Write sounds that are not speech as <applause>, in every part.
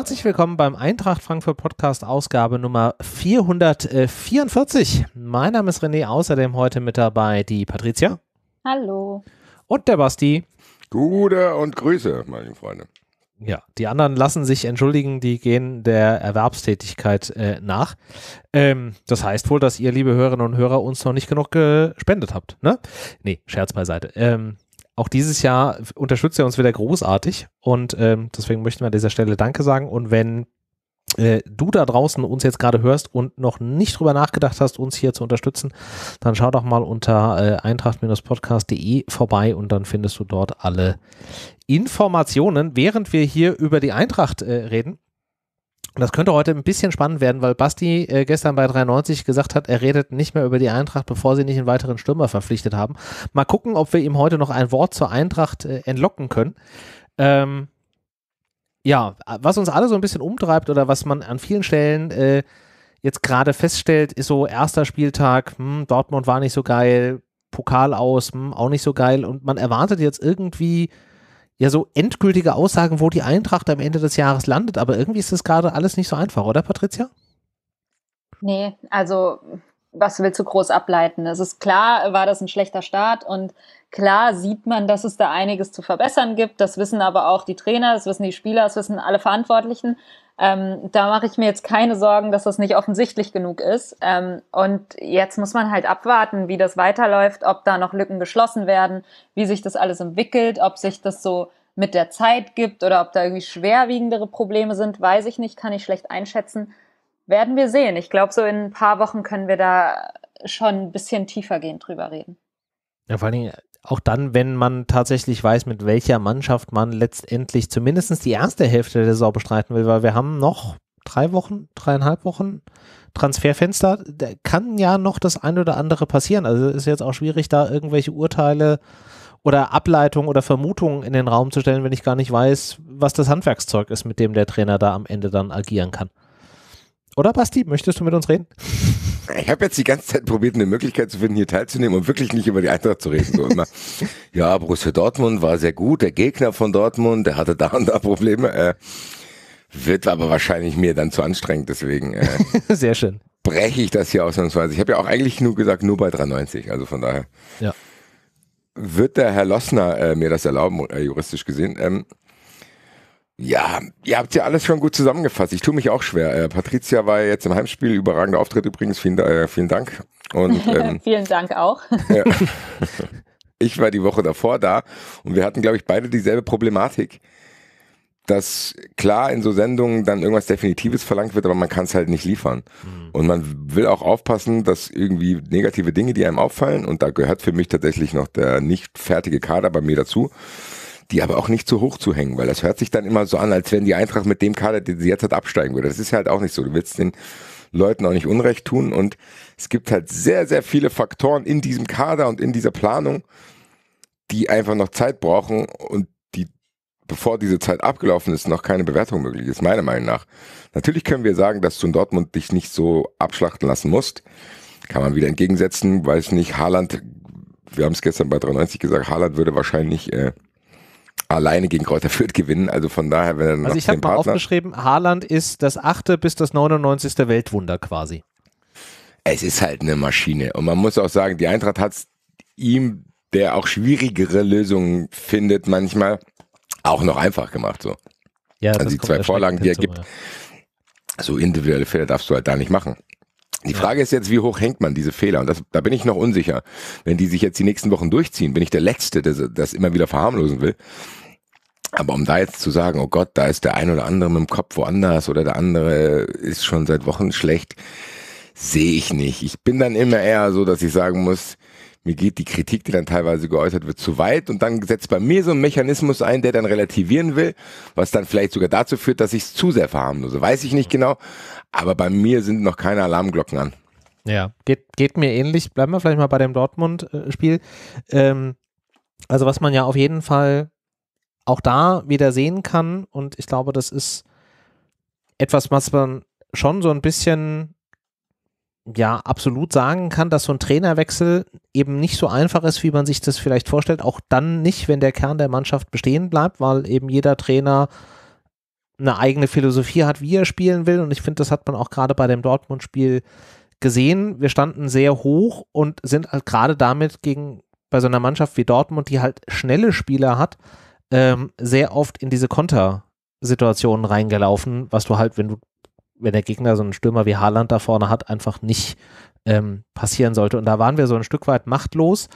Herzlich willkommen beim Eintracht Frankfurt Podcast Ausgabe Nummer 444. Mein Name ist René, außerdem heute mit dabei die Patricia. Hallo. Und der Basti. Gute und Grüße, meine Freunde. Ja, die anderen lassen sich entschuldigen, die gehen der Erwerbstätigkeit äh, nach. Ähm, das heißt wohl, dass ihr, liebe Hörerinnen und Hörer, uns noch nicht genug gespendet habt, ne? Nee, Scherz beiseite. Ähm, auch dieses Jahr unterstützt ihr uns wieder großartig und ähm, deswegen möchten wir an dieser Stelle Danke sagen. Und wenn äh, du da draußen uns jetzt gerade hörst und noch nicht drüber nachgedacht hast, uns hier zu unterstützen, dann schau doch mal unter äh, eintracht-podcast.de vorbei und dann findest du dort alle Informationen, während wir hier über die Eintracht äh, reden. Und das könnte heute ein bisschen spannend werden, weil Basti äh, gestern bei 93 gesagt hat, er redet nicht mehr über die Eintracht, bevor sie nicht einen weiteren Stürmer verpflichtet haben. Mal gucken, ob wir ihm heute noch ein Wort zur Eintracht äh, entlocken können. Ähm, ja, was uns alle so ein bisschen umtreibt oder was man an vielen Stellen äh, jetzt gerade feststellt, ist so erster Spieltag, hm, Dortmund war nicht so geil, Pokal aus, hm, auch nicht so geil und man erwartet jetzt irgendwie ja so endgültige Aussagen, wo die Eintracht am Ende des Jahres landet. Aber irgendwie ist das gerade alles nicht so einfach, oder Patricia? Nee, also was willst du groß ableiten? Es ist klar, war das ein schlechter Start und klar sieht man, dass es da einiges zu verbessern gibt. Das wissen aber auch die Trainer, das wissen die Spieler, das wissen alle Verantwortlichen. Ähm, da mache ich mir jetzt keine Sorgen, dass das nicht offensichtlich genug ist. Ähm, und jetzt muss man halt abwarten, wie das weiterläuft, ob da noch Lücken geschlossen werden, wie sich das alles entwickelt, ob sich das so mit der Zeit gibt oder ob da irgendwie schwerwiegendere Probleme sind, weiß ich nicht, kann ich schlecht einschätzen. Werden wir sehen. Ich glaube, so in ein paar Wochen können wir da schon ein bisschen tiefer gehen drüber reden. Ja, vor allen Dingen, auch dann, wenn man tatsächlich weiß, mit welcher Mannschaft man letztendlich zumindest die erste Hälfte der Saison bestreiten will, weil wir haben noch drei Wochen, dreieinhalb Wochen Transferfenster. Da kann ja noch das eine oder andere passieren. Also ist jetzt auch schwierig, da irgendwelche Urteile oder Ableitungen oder Vermutungen in den Raum zu stellen, wenn ich gar nicht weiß, was das Handwerkszeug ist, mit dem der Trainer da am Ende dann agieren kann. Oder Basti, möchtest du mit uns reden? <laughs> Ich habe jetzt die ganze Zeit probiert, eine Möglichkeit zu finden, hier teilzunehmen und wirklich nicht über die Eintracht zu reden. So immer. <laughs> ja, Borussia Dortmund war sehr gut, der Gegner von Dortmund, der hatte da und da Probleme. Äh, wird aber wahrscheinlich mir dann zu anstrengend, deswegen. Äh, <laughs> sehr schön. Breche ich das hier ausnahmsweise. Ich habe ja auch eigentlich nur gesagt, nur bei 93, also von daher. Ja. Wird der Herr Lossner äh, mir das erlauben, äh, juristisch gesehen? Ähm, ja, ihr habt ja alles schon gut zusammengefasst. Ich tue mich auch schwer. Äh, Patricia war jetzt im Heimspiel, überragender Auftritt übrigens. Vielen, äh, vielen Dank. Und, <laughs> ähm, vielen Dank auch. ja. <laughs> Ich war die Woche davor da und wir hatten, glaube ich, beide dieselbe Problematik, dass klar in so Sendungen dann irgendwas Definitives verlangt wird, aber man kann es halt nicht liefern. Mhm. Und man will auch aufpassen, dass irgendwie negative Dinge, die einem auffallen, und da gehört für mich tatsächlich noch der nicht fertige Kader bei mir dazu, die aber auch nicht zu hoch zu hängen, weil das hört sich dann immer so an, als wenn die Eintracht mit dem Kader, den sie jetzt hat, absteigen würde. Das ist halt auch nicht so. Du willst den Leuten auch nicht Unrecht tun und es gibt halt sehr, sehr viele Faktoren in diesem Kader und in dieser Planung, die einfach noch Zeit brauchen und die, bevor diese Zeit abgelaufen ist, noch keine Bewertung möglich ist, meiner Meinung nach. Natürlich können wir sagen, dass du in Dortmund dich nicht so abschlachten lassen musst. Kann man wieder entgegensetzen, weiß nicht, Haaland, wir haben es gestern bei 93 gesagt, Haaland würde wahrscheinlich äh, alleine gegen Kräuter Fürth gewinnen. Also von daher, wenn er dann Also ich habe mal Partner aufgeschrieben, Haaland ist das achte bis das 99. Weltwunder quasi. Es ist halt eine Maschine. Und man muss auch sagen, die Eintracht hat ihm, der auch schwierigere Lösungen findet manchmal, auch noch einfach gemacht. So. Ja, also die zwei Vorlagen, die er gibt, ja. so individuelle Fehler darfst du halt da nicht machen. Die Frage ist jetzt, wie hoch hängt man diese Fehler? Und das, da bin ich noch unsicher. Wenn die sich jetzt die nächsten Wochen durchziehen, bin ich der Letzte, der das immer wieder verharmlosen will. Aber um da jetzt zu sagen, oh Gott, da ist der ein oder andere mit dem Kopf woanders oder der andere ist schon seit Wochen schlecht, sehe ich nicht. Ich bin dann immer eher so, dass ich sagen muss, mir geht die Kritik, die dann teilweise geäußert wird, zu weit und dann setzt bei mir so ein Mechanismus ein, der dann relativieren will, was dann vielleicht sogar dazu führt, dass ich es zu sehr verharmlose. Weiß ich nicht genau, aber bei mir sind noch keine Alarmglocken an. Ja, geht, geht mir ähnlich. Bleiben wir vielleicht mal bei dem Dortmund-Spiel. Äh, ähm, also was man ja auf jeden Fall auch da wieder sehen kann. Und ich glaube, das ist etwas, was man schon so ein bisschen ja absolut sagen kann, dass so ein Trainerwechsel eben nicht so einfach ist, wie man sich das vielleicht vorstellt. Auch dann nicht, wenn der Kern der Mannschaft bestehen bleibt, weil eben jeder Trainer eine eigene Philosophie hat, wie er spielen will. Und ich finde, das hat man auch gerade bei dem Dortmund-Spiel gesehen. Wir standen sehr hoch und sind halt gerade damit gegen bei so einer Mannschaft wie Dortmund, die halt schnelle Spieler hat, ähm, sehr oft in diese Kontersituationen reingelaufen, was du halt, wenn du, wenn der Gegner so einen Stürmer wie Haaland da vorne hat, einfach nicht ähm, passieren sollte. Und da waren wir so ein Stück weit machtlos,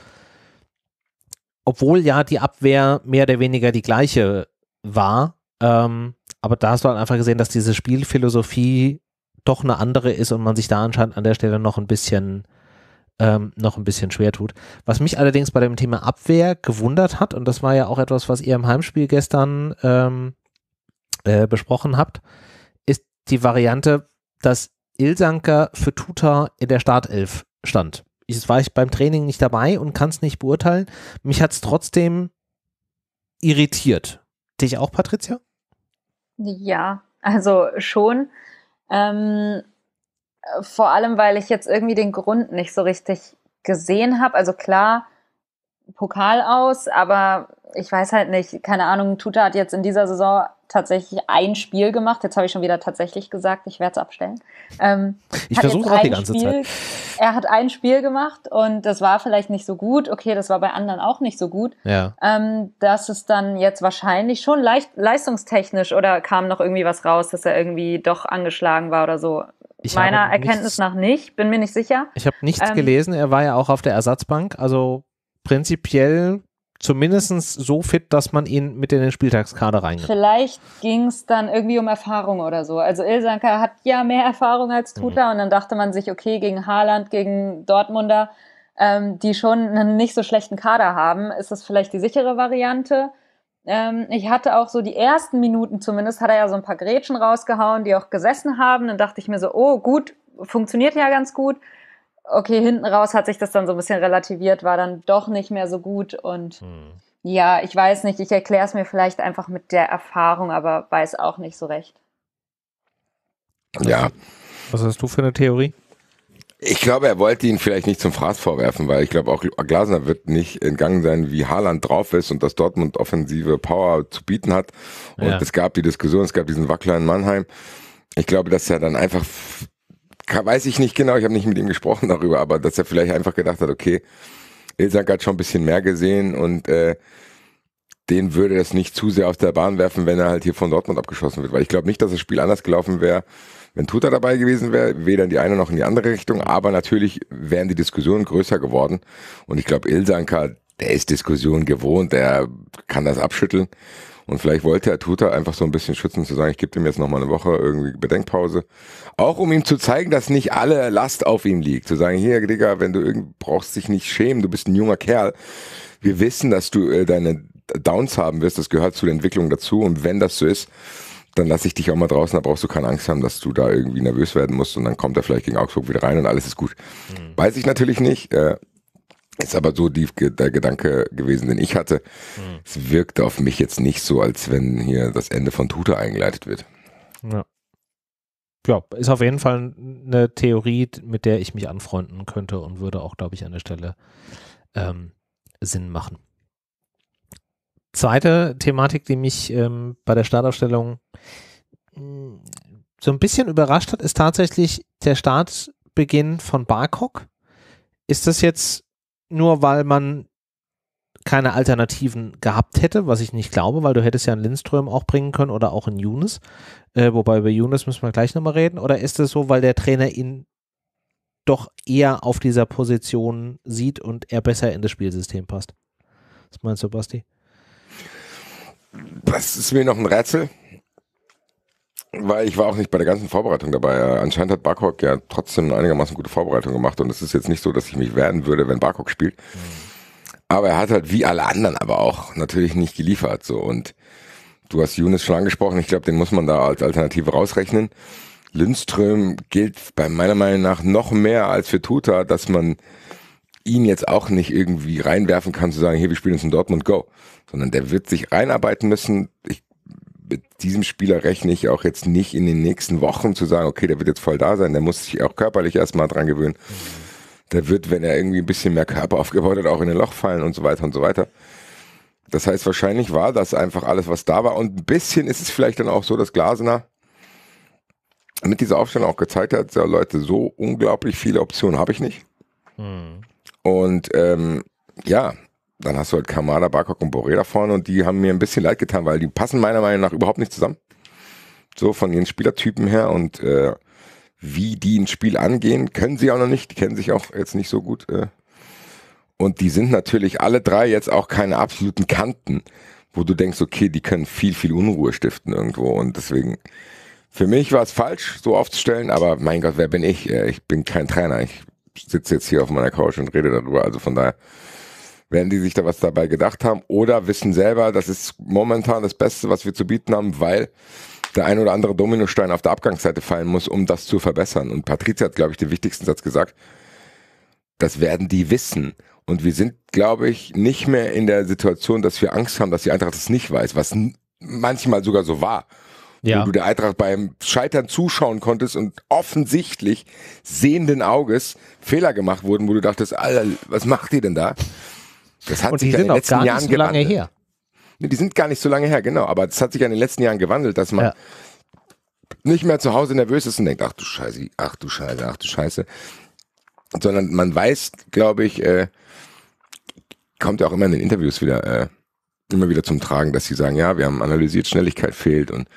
obwohl ja die Abwehr mehr oder weniger die gleiche war. Ähm, aber da hast du halt einfach gesehen, dass diese Spielphilosophie doch eine andere ist und man sich da anscheinend an der Stelle noch ein bisschen ähm, noch ein bisschen schwer tut. Was mich allerdings bei dem Thema Abwehr gewundert hat, und das war ja auch etwas, was ihr im Heimspiel gestern ähm, äh, besprochen habt, ist die Variante, dass Ilsanker für Tuta in der Startelf stand. Ich war ich beim Training nicht dabei und kann es nicht beurteilen. Mich hat es trotzdem irritiert. Dich auch, Patricia? Ja, also schon. Ähm, vor allem, weil ich jetzt irgendwie den Grund nicht so richtig gesehen habe. Also klar, Pokal aus, aber ich weiß halt nicht, keine Ahnung, Tuta hat jetzt in dieser Saison tatsächlich ein Spiel gemacht. Jetzt habe ich schon wieder tatsächlich gesagt, ich werde es abstellen. Ähm, ich versuche auch die ganze Spiel, Zeit. Er hat ein Spiel gemacht und das war vielleicht nicht so gut. Okay, das war bei anderen auch nicht so gut. Ja. Ähm, dass es dann jetzt wahrscheinlich schon leicht, leistungstechnisch oder kam noch irgendwie was raus, dass er irgendwie doch angeschlagen war oder so. Ich Meiner nichts, Erkenntnis nach nicht, bin mir nicht sicher. Ich habe nichts ähm, gelesen, er war ja auch auf der Ersatzbank, also prinzipiell zumindest so fit, dass man ihn mit in den Spieltagskader reingeht. Vielleicht ging es dann irgendwie um Erfahrung oder so. Also Ilsanker hat ja mehr Erfahrung als mhm. Tuta mhm. und dann dachte man sich, okay, gegen Haaland, gegen Dortmunder, ähm, die schon einen nicht so schlechten Kader haben, ist das vielleicht die sichere Variante. Ähm, ich hatte auch so die ersten Minuten zumindest, hat er ja so ein paar Grätschen rausgehauen, die auch gesessen haben. Dann dachte ich mir so, oh gut, funktioniert ja ganz gut okay, hinten raus hat sich das dann so ein bisschen relativiert, war dann doch nicht mehr so gut und hm. ja, ich weiß nicht, ich erkläre es mir vielleicht einfach mit der Erfahrung, aber weiß auch nicht so recht. Ja. Was hast du für eine Theorie? Ich glaube, er wollte ihn vielleicht nicht zum Fraß vorwerfen, weil ich glaube, auch Glasner wird nicht entgangen sein, wie Haaland drauf ist und dass Dortmund offensive Power zu bieten hat. Und ja. es gab die Diskussion, es gab diesen Wackler in Mannheim. Ich glaube, dass er dann einfach weiß ich nicht genau, ich habe nicht mit ihm gesprochen darüber, aber dass er vielleicht einfach gedacht hat, okay, Ilsank hat schon ein bisschen mehr gesehen und äh, den würde das nicht zu sehr auf der Bahn werfen, wenn er halt hier von Dortmund abgeschossen wird. Weil ich glaube nicht, dass das Spiel anders gelaufen wäre, wenn Tuta dabei gewesen wäre, weder in die eine noch in die andere Richtung. Aber natürlich wären die Diskussionen größer geworden. Und ich glaube, Ilsanka, der ist Diskussionen gewohnt, der kann das abschütteln. Und vielleicht wollte er Tuta einfach so ein bisschen schützen, zu sagen, ich gebe ihm jetzt nochmal eine Woche irgendwie Bedenkpause. Auch um ihm zu zeigen, dass nicht alle Last auf ihm liegt. Zu sagen, hier, Digga, wenn du irgend brauchst dich nicht schämen, du bist ein junger Kerl. Wir wissen, dass du äh, deine Downs haben wirst, das gehört zu der Entwicklung dazu. Und wenn das so ist, dann lass ich dich auch mal draußen, da brauchst du keine Angst haben, dass du da irgendwie nervös werden musst und dann kommt er vielleicht gegen Augsburg wieder rein und alles ist gut. Mhm. Weiß ich natürlich nicht. Äh, ist aber so die, der Gedanke gewesen, den ich hatte. Mhm. Es wirkt auf mich jetzt nicht so, als wenn hier das Ende von Tuta eingeleitet wird. Ja. ja, ist auf jeden Fall eine Theorie, mit der ich mich anfreunden könnte und würde auch, glaube ich, an der Stelle ähm, Sinn machen. Zweite Thematik, die mich ähm, bei der Startaufstellung mh, mm, so ein bisschen überrascht hat, ist tatsächlich der Startbeginn von Barcock. Ist das jetzt nur weil man keine Alternativen gehabt hätte, was ich nicht glaube, weil du hättest ja einen Lindström auch bringen können oder auch einen Younes. Äh, wobei über Younes müssen wir gleich nochmal reden. Oder ist es so, weil der Trainer ihn doch eher auf dieser Position sieht und er besser in das Spielsystem passt? Was meinst du, Basti? Das ist mir noch ein Rätsel weil ich war auch nicht bei der ganzen Vorbereitung dabei. Äh, anscheinend hat Barkok ja trotzdem einigermaßen gute Vorbereitung gemacht und es ist jetzt nicht so, dass ich mich werden würde, wenn Barkok spielt. Aber er hat halt wie alle anderen aber auch natürlich nicht geliefert so und du hast Younes schon angesprochen, ich glaube, den muss man da als Alternative rausrechnen. Lindström gilt bei meiner Meinung nach noch mehr als für Tuta, dass man ihn jetzt auch nicht irgendwie reinwerfen kann zu sagen, hier, wir spielen uns in Dortmund, go, sondern der wird sich reinarbeiten müssen. Ich mit diesem Spieler rechne ich auch jetzt nicht in den nächsten Wochen zu sagen, okay, der wird jetzt voll da sein, der muss sich auch körperlich erstmal dran gewöhnen. Der wird, wenn er irgendwie ein bisschen mehr Körper aufgebaut hat, auch in ein Loch fallen und so weiter und so weiter. Das heißt, wahrscheinlich war das einfach alles, was da war. Und ein bisschen ist es vielleicht dann auch so, dass Glasner mit dieser Aufstellung auch gezeigt hat, so Leute, so unglaublich viele Optionen habe ich nicht. Hm. Und ähm, ja, dann hast du halt Kamada, Barkok und Boré da vorne und die haben mir ein bisschen leid getan, weil die passen meiner Meinung nach überhaupt nicht zusammen. So von ihren Spielertypen her und äh, wie die ein Spiel angehen, können sie auch noch nicht. Die kennen sich auch jetzt nicht so gut. Äh. Und die sind natürlich alle drei jetzt auch keine absoluten Kanten, wo du denkst, okay, die können viel, viel Unruhe stiften irgendwo. Und deswegen, für mich war es falsch, so aufzustellen, aber mein Gott, wer bin ich? Äh, ich bin kein Trainer. Ich sitze jetzt hier auf meiner Couch und rede darüber. Also von daher werden die sich da was dabei gedacht haben oder wissen selber, das ist momentan das Beste, was wir zu bieten haben, weil der ein oder andere Dominostein auf der Abgangsseite fallen muss, um das zu verbessern. Und Patricia hat, glaube ich, den wichtigsten Satz gesagt. Das werden die wissen. Und wir sind, glaube ich, nicht mehr in der Situation, dass wir Angst haben, dass die Eintracht das nicht weiß, was manchmal sogar so war. Ja. Wo du der Eintracht beim Scheitern zuschauen konntest und offensichtlich sehenden Auges Fehler gemacht wurden, wo du dachtest, Alter, was macht ihr denn da? Das hat und sich die ja sind in den letzten auch gar Jahren nicht so lange gewandelt. her. Nee, die sind gar nicht so lange her, genau. Aber es hat sich in den letzten Jahren gewandelt, dass man ja. nicht mehr zu Hause nervös ist und denkt, ach du Scheiße, ach du Scheiße, ach du Scheiße. Sondern man weiß, glaube ich, äh, kommt ja auch immer in den Interviews wieder, äh, immer wieder zum Tragen, dass sie sagen, ja, wir haben analysiert, Schnelligkeit fehlt und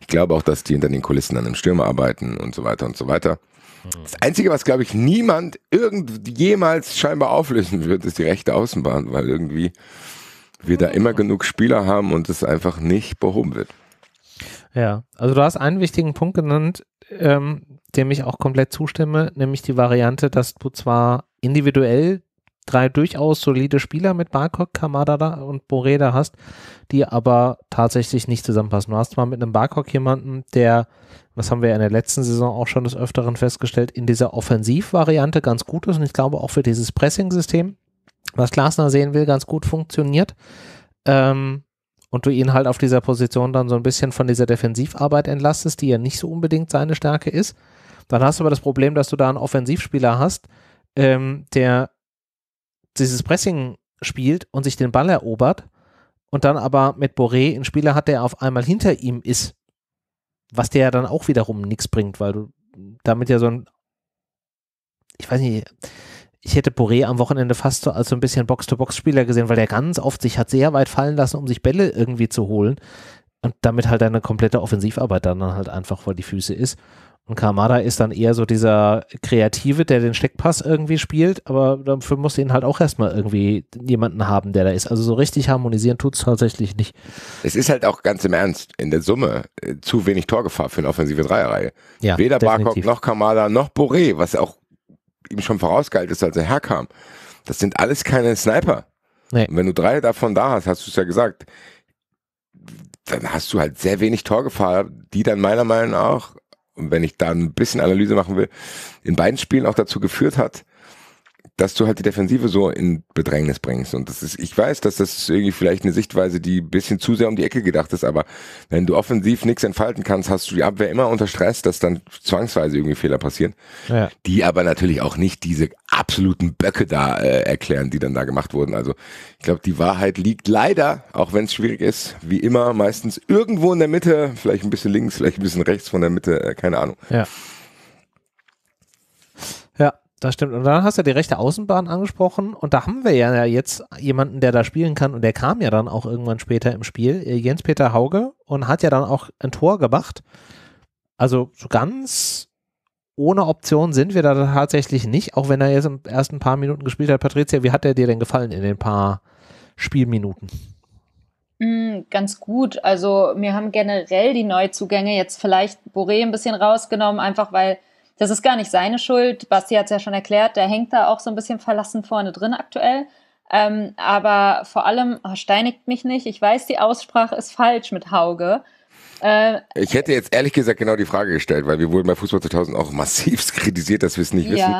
ich glaube auch, dass die hinter den Kulissen dann im Stürmer arbeiten und so weiter und so weiter. Das Einzige, was, glaube ich, niemand irgend jemals scheinbar auflösen wird, ist die rechte Außenbahn, weil irgendwie wir da immer genug Spieler haben und es einfach nicht behoben wird. Ja, also du hast einen wichtigen Punkt genannt, ähm, dem ich auch komplett zustimme, nämlich die Variante, dass du zwar individuell drei durchaus solide Spieler mit Barcock, Kamada und Boreda hast, die aber tatsächlich nicht zusammenpassen. Du hast mal mit einem Barcock jemanden, der das haben wir in der letzten Saison auch schon des Öfteren festgestellt, in dieser Offensivvariante ganz gut ist und ich glaube auch für dieses Pressing-System, was Glasner sehen will, ganz gut funktioniert. Ähm, und du ihn halt auf dieser Position dann so ein bisschen von dieser Defensivarbeit entlastest, die ja nicht so unbedingt seine Stärke ist. Dann hast du aber das Problem, dass du da einen Offensivspieler hast, ähm, der dieses Pressing spielt und sich den Ball erobert und dann aber mit Boré einen Spieler hat, der auf einmal hinter ihm ist was dir ja dann auch wiederum nichts bringt, weil du damit ja so ein, ich weiß nicht, ich hätte Boré am Wochenende fast so, als so ein bisschen Box-to-Box-Spieler gesehen, weil der ganz oft sich hat sehr weit fallen lassen, um sich Bälle irgendwie zu holen und damit halt deine komplette Offensivarbeit dann halt einfach vor die Füße ist. Und Kamada ist dann eher so dieser Kreative, der den Steckpass irgendwie spielt, aber dafür muss ihn halt auch erstmal irgendwie jemanden haben, der da ist. Also so richtig harmonisieren tut es tatsächlich nicht. Es ist halt auch ganz im Ernst, in der Summe, äh, zu wenig Torgefahr für eine offensive Dreierreihe. Ja, Weder definitiv. Barkok noch Kamada noch Boré, was auch ihm schon vorausgehalten ist, als er herkam. Das sind alles keine Sniper. Nee. Und wenn du drei davon da hast, hast du es ja gesagt, dann hast du halt sehr wenig Torgefahr, die dann meiner Meinung nach und wenn ich da ein bisschen Analyse machen will, in beiden Spielen auch dazu geführt hat, dass du halt die Defensive so in Bedrängnis bringst. Und das ist, ich weiß, dass das irgendwie vielleicht eine Sichtweise, die ein bisschen zu sehr um die Ecke gedacht ist, aber wenn du offensiv nichts entfalten kannst, hast du die Abwehr immer unter Stress, dass dann zwangsweise irgendwie Fehler passieren, ja. die aber natürlich auch nicht diese absoluten Böcke da äh, erklären, die dann da gemacht wurden. Also ich glaube, die Wahrheit liegt leider, auch wenn es schwierig ist, wie immer meistens irgendwo in der Mitte, vielleicht ein bisschen links, vielleicht ein bisschen rechts von der Mitte, äh, keine Ahnung. Ja. Das stimmt. Und dann hast du ja die rechte Außenbahn angesprochen und da haben wir ja jetzt jemanden, der da spielen kann und der kam ja dann auch irgendwann später im Spiel, äh, Jens-Peter Hauge und hat ja dann auch ein Tor gemacht. Also so ganz ohne Option sind wir da tatsächlich nicht, auch wenn er jetzt im ersten paar Minuten gespielt hat. Patricia, wie hat er dir denn gefallen in den paar Spielminuten? Mm, ganz gut. Also mir haben generell die Neuzugänge jetzt vielleicht Boré ein bisschen rausgenommen, einfach weil das ist gar nicht seine Schuld. Basti hat es ja schon erklärt, der hängt da auch so ein bisschen verlassen vorne drin aktuell. Ähm, aber vor allem, oh, steinigt mich nicht, ich weiß, die Aussprache ist falsch mit Hauge. Äh, ich hätte jetzt ehrlich gesagt genau die Frage gestellt, weil wir wurden bei Fußball 2000 auch <laughs> massiv kritisiert, dass wir es nicht ja. wissen.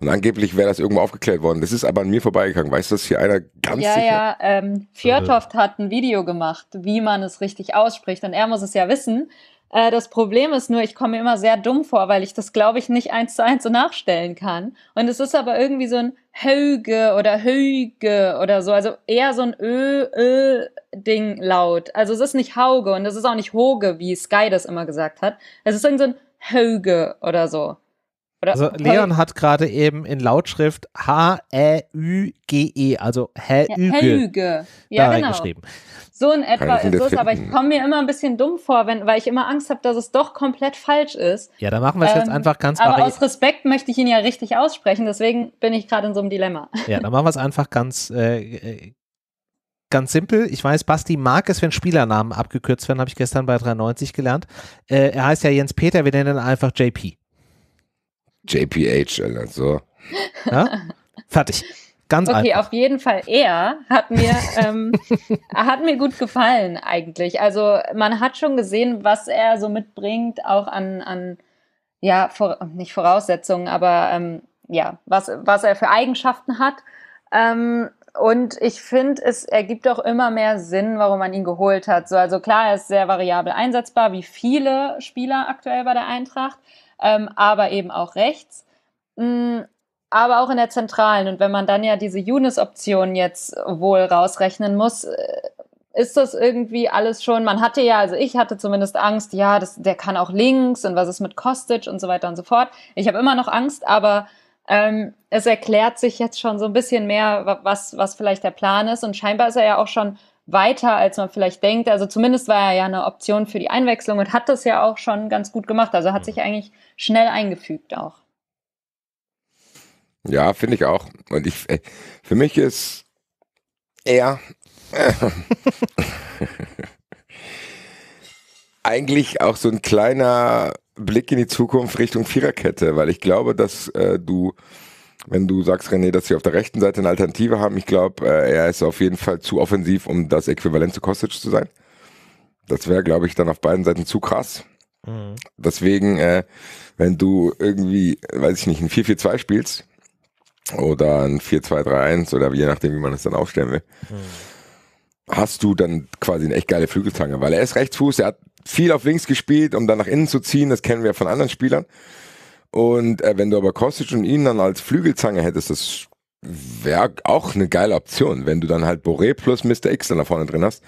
Und angeblich wäre das irgendwo aufgeklärt worden. Das ist aber an mir vorbeigegangen. Weißt du, dass hier einer ganz ja, sicher... Ja, ähm, Fjörtoft hat ein Video gemacht, wie man es richtig ausspricht. Und er muss es ja wissen. Äh, das Problem ist nur, ich komme mir immer sehr dumm vor, weil ich das, glaube ich, nicht eins zu eins so nachstellen kann. Und es ist aber irgendwie so ein Höge oder Höge oder so, also eher so ein Ö, Ö Ding laut. Also es ist nicht Hauge und es ist auch nicht Hoge, wie Sky das immer gesagt hat. Es ist irgendwie so ein Höge oder so. Oder also Leon hat gerade eben in Lautschrift H-E-Ü-G-E, also Hä-Üge, Hä -Üge. ja, da genau. geschrieben. So in etwa ist es, aber ich komme mir immer ein bisschen dumm vor, wenn, weil ich immer Angst habe, dass es doch komplett falsch ist. Ja, dann machen wir es ähm, jetzt einfach ganz Aber aus Respekt möchte ich ihn ja richtig aussprechen, deswegen bin ich gerade in so einem Dilemma. Ja, dann machen wir es einfach ganz, äh, äh ganz simpel. Ich weiß, Basti mag es, wenn Spielernamen abgekürzt werden, habe ich gestern bei 93 gelernt. Äh, er heißt ja Jens Peter, wir nennen ihn einfach JP. JPH, Alter, so. Ja? Fertig. Ganz okay, einfach. auf jeden Fall er hat mir, ähm, <laughs> hat mir gut gefallen eigentlich. Also man hat schon gesehen, was er so mitbringt, auch an, an ja, vor, nicht Voraussetzungen, aber ähm, ja, was, was er für Eigenschaften hat. Ähm, und ich finde, es ergibt auch immer mehr Sinn, warum man ihn geholt hat. So, also klar, er ist sehr variabel einsetzbar, wie viele Spieler aktuell bei der Eintracht ähm, aber eben auch rechts. Mhm, aber auch in der zentralen. Und wenn man dann ja diese Unis-Option jetzt wohl rausrechnen muss, äh, ist das irgendwie alles schon, man hatte ja, also ich hatte zumindest Angst, ja, das, der kann auch links und was ist mit Kostic und so weiter und so fort. Ich habe immer noch Angst, aber ähm, es erklärt sich jetzt schon so ein bisschen mehr, was, was vielleicht der Plan ist. Und scheinbar ist er ja auch schon weiter, als man vielleicht denkt. Also zumindest war er ja eine Option für die Einwechslung und hat das ja auch schon ganz gut gemacht. Also hat mhm. sich eigentlich schnell eingefügt auch. Ja, finde ich auch. Und ich, äh, für mich ist er äh, <laughs> eigentlich auch so ein kleiner Blick in die Zukunft Richtung Viererkette, weil ich glaube, dass äh, du wenn du sagst, René, dass sie auf der rechten Seite eine Alternative haben. Ich glaube, äh, er ist auf jeden Fall zu offensiv, um das Äquivalent zu Kostic zu sein. Das wäre, glaube ich, dann auf beiden Seiten zu krass. Mhm. Deswegen, äh, wenn du irgendwie, weiß ich nicht, ein 4-4-2 spielst oder ein 4-2-3-1 oder je nachdem, wie man das dann aufstellen will, mhm. hast du dann quasi eine echt geile Flügeltange, weil er ist Rechtsfuß, er hat viel auf links gespielt, um dann nach innen zu ziehen, das kennen wir von anderen Spielern. Und äh, wenn du aber Kostic und ihn dann als Flügelzange hättest, das wäre auch eine geile Option. Wenn du dann halt Boré plus Mr. X dann da vorne drin hast,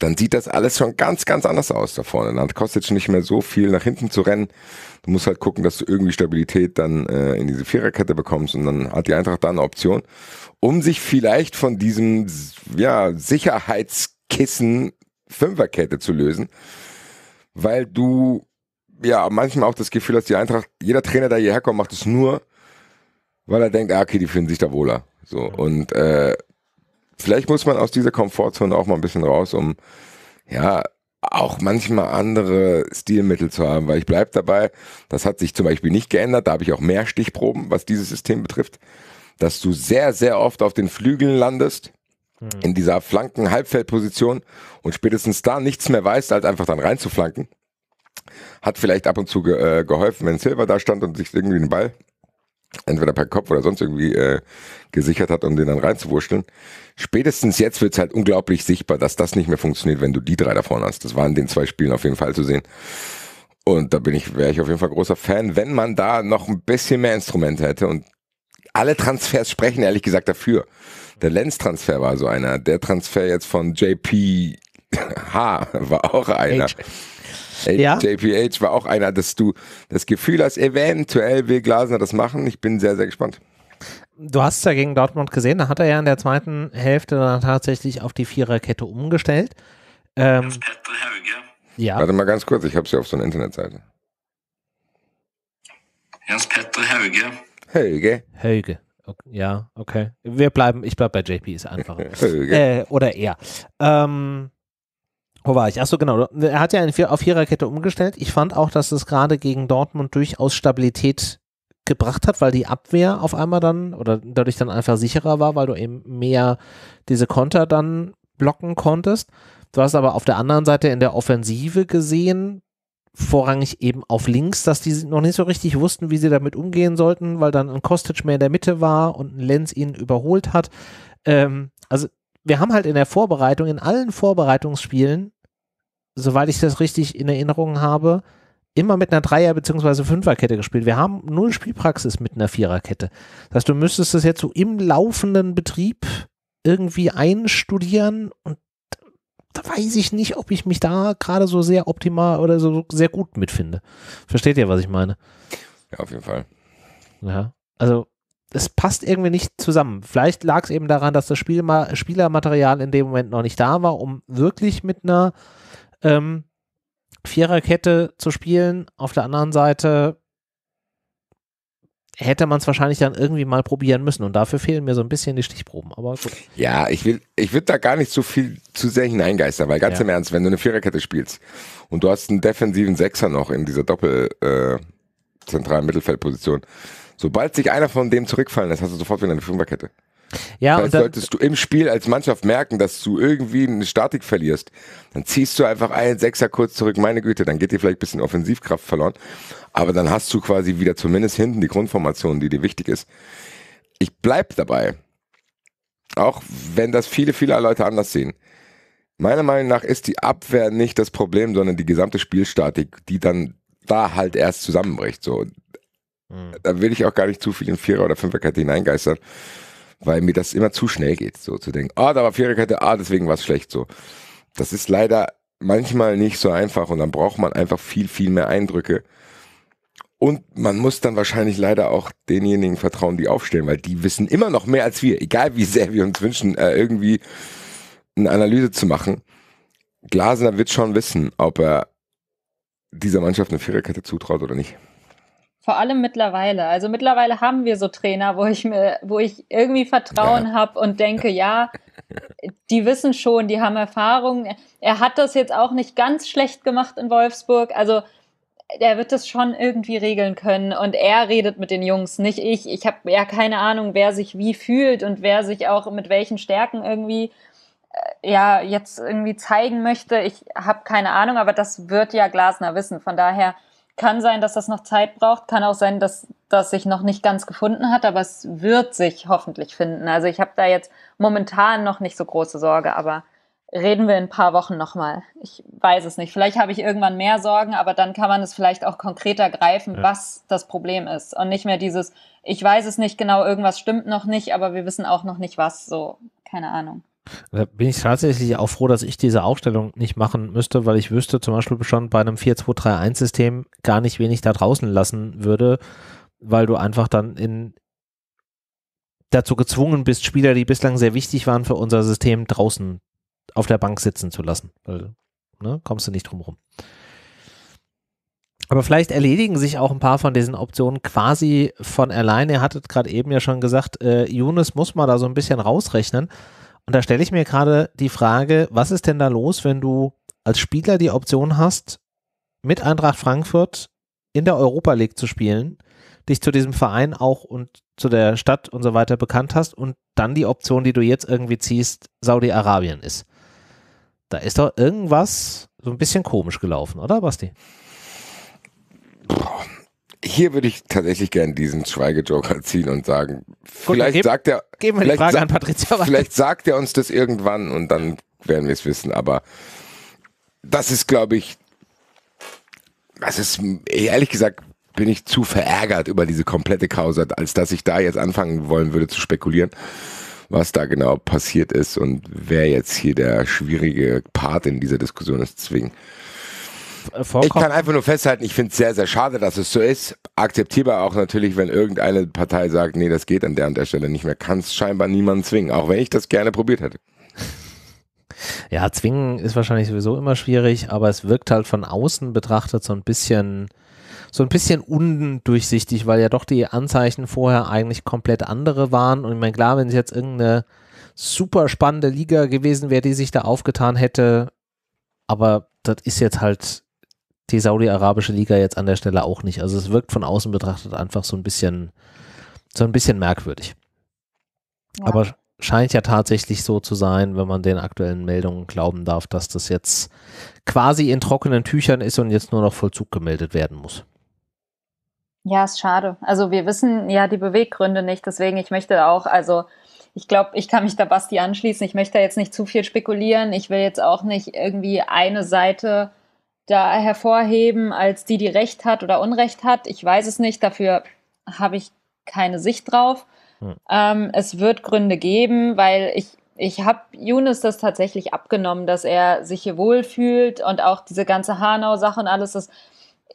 dann sieht das alles schon ganz, ganz anders aus da vorne. Dann hat Kostic nicht mehr so viel nach hinten zu rennen. Du musst halt gucken, dass du irgendwie Stabilität dann äh, in diese Viererkette bekommst und dann hat die Eintracht da eine Option, um sich vielleicht von diesem ja, Sicherheitskissen Fünferkette zu lösen, weil du ja manchmal auch das Gefühl, dass die Eintracht, jeder Trainer, der hierher kommt, macht es nur, weil er denkt, ah, okay, die finden sich da wohler. So und äh, vielleicht muss man aus dieser Komfortzone auch mal ein bisschen raus, um ja auch manchmal andere Stilmittel zu haben, weil ich bleibe dabei, das hat sich zum Beispiel nicht geändert, da habe ich auch mehr Stichproben, was dieses System betrifft, dass du sehr, sehr oft auf den Flügeln landest, mhm. in dieser flanken Halbfeldposition und spätestens da nichts mehr weißt, als einfach dann reinzuflanken. Hat vielleicht ab und zu ge äh, geholfen, wenn Silver da stand und sich irgendwie den Ball entweder per Kopf oder sonst irgendwie äh, gesichert hat, um den dann reinzuwurschteln. Spätestens jetzt wird es halt unglaublich sichtbar, dass das nicht mehr funktioniert, wenn du die drei da vorne hast. Das war in den zwei Spielen auf jeden Fall zu sehen. Und da bin ich, wäre ich auf jeden Fall großer Fan, wenn man da noch ein bisschen mehr Instrumente hätte. Und alle Transfers sprechen ehrlich gesagt dafür. Der Lenz-Transfer war so einer. Der Transfer jetzt von JP H <laughs> war auch einer. H. Ja? JPH war auch einer, dass du das Gefühl hast, eventuell will Glasner das machen. Ich bin sehr, sehr gespannt. Du hast es ja gegen Dortmund gesehen, da hat er ja in der zweiten Hälfte dann tatsächlich auf die Viererkette umgestellt. Ähm, das Pat ja. Warte mal ganz kurz, ich habe sie ja auf so einer Internetseite. Ernst-Petter Höge. Höge. Höge. Okay, ja, okay. Wir bleiben, ich bleibe bei JP, ist einfacher. <laughs> äh, oder er. Ähm, wo war ich? Achso, genau. Er hat ja in, auf Viererkette umgestellt. Ich fand auch, dass es gerade gegen Dortmund durchaus Stabilität gebracht hat, weil die Abwehr auf einmal dann oder dadurch dann einfach sicherer war, weil du eben mehr diese Konter dann blocken konntest. Du hast aber auf der anderen Seite in der Offensive gesehen, vorrangig eben auf links, dass die noch nicht so richtig wussten, wie sie damit umgehen sollten, weil dann ein Kostic mehr in der Mitte war und ein Lenz ihn überholt hat. Ähm, also wir haben halt in der Vorbereitung, in allen Vorbereitungsspielen, soweit ich das richtig in Erinnerung habe, immer mit einer Dreier- bzw. Fünferkette gespielt. Wir haben null Spielpraxis mit einer Viererkette. Das heißt, du müsstest das jetzt so im laufenden Betrieb irgendwie einstudieren und da weiß ich nicht, ob ich mich da gerade so sehr optimal oder so sehr gut mitfinde. Versteht ihr, was ich meine? Ja, auf jeden Fall. Ja. Also es passt irgendwie nicht zusammen. Vielleicht lag es eben daran, dass das Spielma Spielermaterial in dem Moment noch nicht da war, um wirklich mit einer ähm, Viererkette zu spielen. Auf der anderen Seite hätte man es wahrscheinlich dann irgendwie mal probieren müssen. Und dafür fehlen mir so ein bisschen die Stichproben. Aber gut. Ja, ich will, ich will da gar nicht so viel zu sehr hineingeistern, weil ganz ja. im Ernst, wenn du eine Viererkette spielst und du hast einen defensiven Sechser noch in dieser Doppel äh, zentralen Mittelfeldposition, Sobald sich einer von dem zurückfallen lässt, hast du sofort wieder eine Fünferkette. Ja, Vielleicht und dann, solltest du im Spiel als Mannschaft merken, dass du irgendwie eine Statik verlierst, dann ziehst du einfach einen Sechser kurz zurück, meine Güte, dann geht dir vielleicht ein bisschen Offensivkraft verloren, aber dann hast du quasi wieder zumindest hinten die Grundformation, die dir wichtig ist. Ich bleib dabei. Auch wenn das viele, viele Leute anders sehen. Meiner Meinung nach ist die Abwehr nicht das Problem, sondern die gesamte Spielstatik, die dann da halt erst zusammenbricht. So, Mhm. Da will ich auch gar nicht zu viel in Vierer- oder Fünferkette hineingeistern, weil mir das immer zu schnell geht, so zu denken, ah, da war Viererkette, ah, deswegen war es schlecht, so. Das ist leider manchmal nicht so einfach und dann braucht man einfach viel, viel mehr Eindrücke. Und man muss dann wahrscheinlich leider auch denjenigen vertrauen, die aufstellen, weil die wissen immer noch mehr als wir, egal wie sehr wir uns wünschen, äh, irgendwie eine Analyse zu machen. Glasner wird schon wissen, ob er dieser Mannschaft eine Viererkette zutraut oder nicht. Vor allem mittlerweile. Also mittlerweile haben wir so Trainer, wo ich mir, wo ich irgendwie Vertrauen ja. habe und denke, ja, die wissen schon, die haben Erfahrung. Er hat das jetzt auch nicht ganz schlecht gemacht in Wolfsburg. Also der wird das schon irgendwie regeln können und er redet mit den Jungs, nicht ich. Ich habe ja keine Ahnung, wer sich wie fühlt und wer sich auch mit welchen Stärken irgendwie äh, ja jetzt irgendwie zeigen möchte. Ich habe keine Ahnung, aber das wird ja Glasner wissen. Von daher kann sein, dass das noch Zeit braucht, kann auch sein, dass das sich noch nicht ganz gefunden hat, aber es wird sich hoffentlich finden. Also ich habe da jetzt momentan noch nicht so große Sorge, aber reden wir in ein paar Wochen nochmal. Ich weiß es nicht. Vielleicht habe ich irgendwann mehr Sorgen, aber dann kann man es vielleicht auch konkreter greifen, ja. was das Problem ist. Und nicht mehr dieses, ich weiß es nicht genau, irgendwas stimmt noch nicht, aber wir wissen auch noch nicht was. So, keine Ahnung. Da bin ich tatsächlich auch froh, dass ich diese Aufstellung nicht machen müsste, weil ich wüsste zum Beispiel schon bei einem 4-2-3-1-System gar nicht wenig da draußen lassen würde, weil du einfach dann in, dazu gezwungen bist, Spieler, die bislang sehr wichtig waren für unser System, draußen auf der Bank sitzen zu lassen. Also, ne, kommst du nicht drum rum. Aber vielleicht erledigen sich auch ein paar von diesen Optionen quasi von alleine. Ihr hattet gerade eben ja schon gesagt, äh, Younes muss man da so ein bisschen rausrechnen. Und da stelle ich mir gerade die Frage, was ist denn da los, wenn du als Spieler die Option hast, mit Eintracht Frankfurt in der Europa League zu spielen, dich zu diesem Verein auch und zu der Stadt und so weiter bekannt hast und dann die Option, die du jetzt irgendwie ziehst, Saudi-Arabien ist. Da ist doch irgendwas so ein bisschen komisch gelaufen, oder Basti? Boah hier würde ich tatsächlich gerne diesen Schweigejoker ziehen und sagen, vielleicht Gut, sagt er, geben wir die Frage an Patricia. Vielleicht sagt er uns das irgendwann und dann werden wir es wissen. Aber das ist, glaube ich, das ist ehrlich gesagt bin ich zu verärgert über diese komplette Causa, als dass ich da jetzt anfangen wollen würde zu spekulieren, was da genau passiert ist und wer jetzt hier der schwierige Part in dieser Diskussion ist. zwingend. Äh, vorkommt. Ich kann einfach nur festhalten, ich finde es sehr, sehr schade, dass es so ist. Akzeptierbar auch natürlich, wenn irgendeine Partei sagt, nee, das geht an der und der Stelle nicht mehr. Kann es scheinbar niemanden zwingen, auch wenn ich das gerne probiert hätte. Ja, zwingen ist wahrscheinlich sowieso immer schwierig, aber es wirkt halt von außen betrachtet so ein bisschen so ein bisschen undurchsichtig, weil ja doch die Anzeichen vorher eigentlich komplett andere waren. Und ich meine, klar, wenn es jetzt irgendeine super spannende Liga gewesen wäre, die sich da aufgetan hätte, aber das ist jetzt halt die saudi-arabische Liga jetzt an der Stelle auch nicht. Also es wirkt von außen betrachtet einfach so ein bisschen, so ein bisschen merkwürdig. Ja. Aber scheint ja tatsächlich so zu sein, wenn man den aktuellen Meldungen glauben darf, dass das jetzt quasi in trockenen Tüchern ist und jetzt nur noch Vollzug gemeldet werden muss. Ja, ist schade. Also wir wissen ja die Beweggründe nicht, deswegen ich möchte auch, also ich glaube, ich kann mich da Basti anschließen. Ich möchte jetzt nicht zu viel spekulieren. Ich will jetzt auch nicht irgendwie eine Seite da hervorheben als die, die Recht hat oder Unrecht hat. Ich weiß es nicht, dafür habe ich keine Sicht drauf. Hm. Ähm, es wird Gründe geben, weil ich, ich habe Younes das tatsächlich abgenommen, dass er sich hier wohlfühlt und auch diese ganze Hanau-Sache und alles. Das,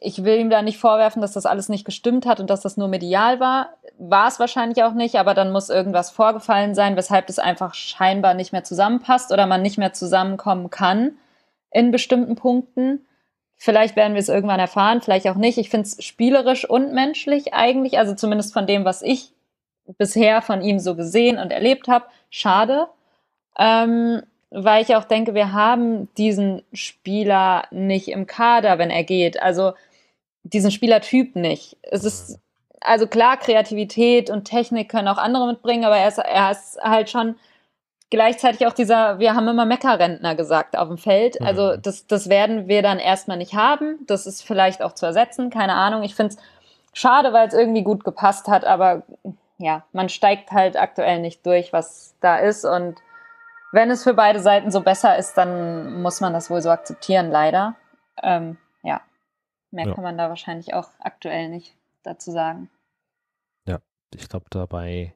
ich will ihm da nicht vorwerfen, dass das alles nicht gestimmt hat und dass das nur medial war. War es wahrscheinlich auch nicht, aber dann muss irgendwas vorgefallen sein, weshalb das einfach scheinbar nicht mehr zusammenpasst oder man nicht mehr zusammenkommen kann in bestimmten Punkten. Vielleicht werden wir es irgendwann erfahren, vielleicht auch nicht. Ich finde es spielerisch und menschlich eigentlich, also zumindest von dem, was ich bisher von ihm so gesehen und erlebt habe. Schade, ähm, weil ich auch denke, wir haben diesen Spieler nicht im Kader, wenn er geht. Also diesen Spielertyp nicht. Es ist mhm. also klar, Kreativität und Technik können auch andere mitbringen, aber er ist, er ist halt schon gleichzeitig auch dieser, wir haben immer Meckerrentner gesagt auf dem Feld. Mhm. Also das, das werden wir dann erstmal nicht haben. Das ist vielleicht auch zu ersetzen, keine Ahnung. Ich finde es schade, weil es irgendwie gut gepasst hat, aber ja, man steigt halt aktuell nicht durch, was da ist. Und wenn es für beide Seiten so besser ist, dann muss man das wohl so akzeptieren, leider. Ähm, ja, mehr ja. kann man da wahrscheinlich auch aktuell nicht dazu sagen. Ja, ich glaube, dabei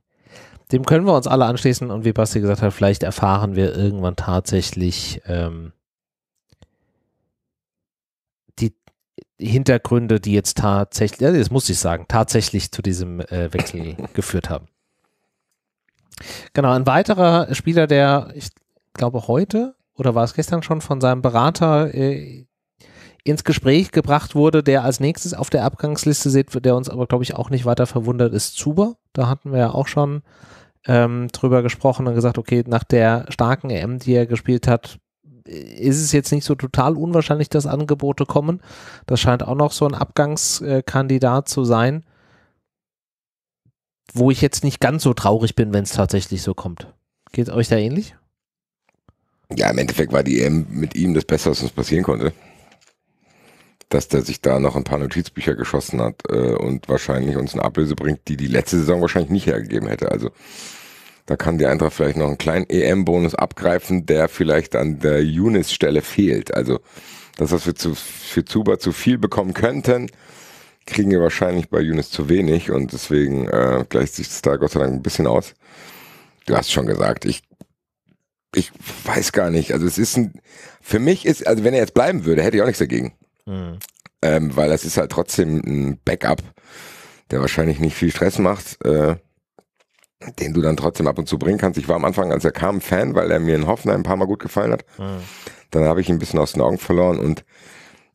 dem können wir uns alle anschließen und wie Basti gesagt hat, vielleicht erfahren wir irgendwann tatsächlich ähm, die Hintergründe, die jetzt tatsächlich, das muss ich sagen, tatsächlich zu diesem äh, Wechsel <laughs> geführt haben. Genau, ein weiterer Spieler, der, ich glaube, heute oder war es gestern schon von seinem Berater äh, ins Gespräch gebracht wurde, der als nächstes auf der Abgangsliste sieht, der uns aber, glaube ich, auch nicht weiter verwundert, ist Zuber. Da hatten wir ja auch schon ähm, drüber gesprochen und gesagt, okay, nach der starken EM, die er gespielt hat, ist es jetzt nicht so total unwahrscheinlich, dass Angebote kommen. Das scheint auch noch so ein Abgangskandidat zu sein, wo ich jetzt nicht ganz so traurig bin, wenn es tatsächlich so kommt. Geht es euch da ähnlich? Ja, im Endeffekt war die EM mit ihm das Beste, was uns passieren konnte dass der sich da noch ein paar Notizbücher geschossen hat äh, und wahrscheinlich uns eine Ablöse bringt, die die letzte Saison wahrscheinlich nicht hergegeben hätte. Also da kann die Eintracht vielleicht noch einen kleinen EM-Bonus abgreifen, der vielleicht an der Younes-Stelle fehlt. Also das, was wir zu, für Zuba zu viel bekommen könnten, kriegen wir wahrscheinlich bei Younes zu wenig und deswegen äh, gleicht sich das da Gott sei Dank ein bisschen aus. Du hast schon gesagt, ich ich weiß gar nicht. Also es ist ein, für mich ist, also wenn er jetzt bleiben würde, hätte ich auch nichts dagegen. Mhm. Ähm, weil das ist halt trotzdem ein Backup, der wahrscheinlich nicht viel Stress macht, äh, den du dann trotzdem ab und zu bringen kannst. Ich war am Anfang, als er kam, Fan, weil er mir in Hoffenheim ein paar Mal gut gefallen hat. Mhm. Dann habe ich ihn ein bisschen aus den Augen verloren und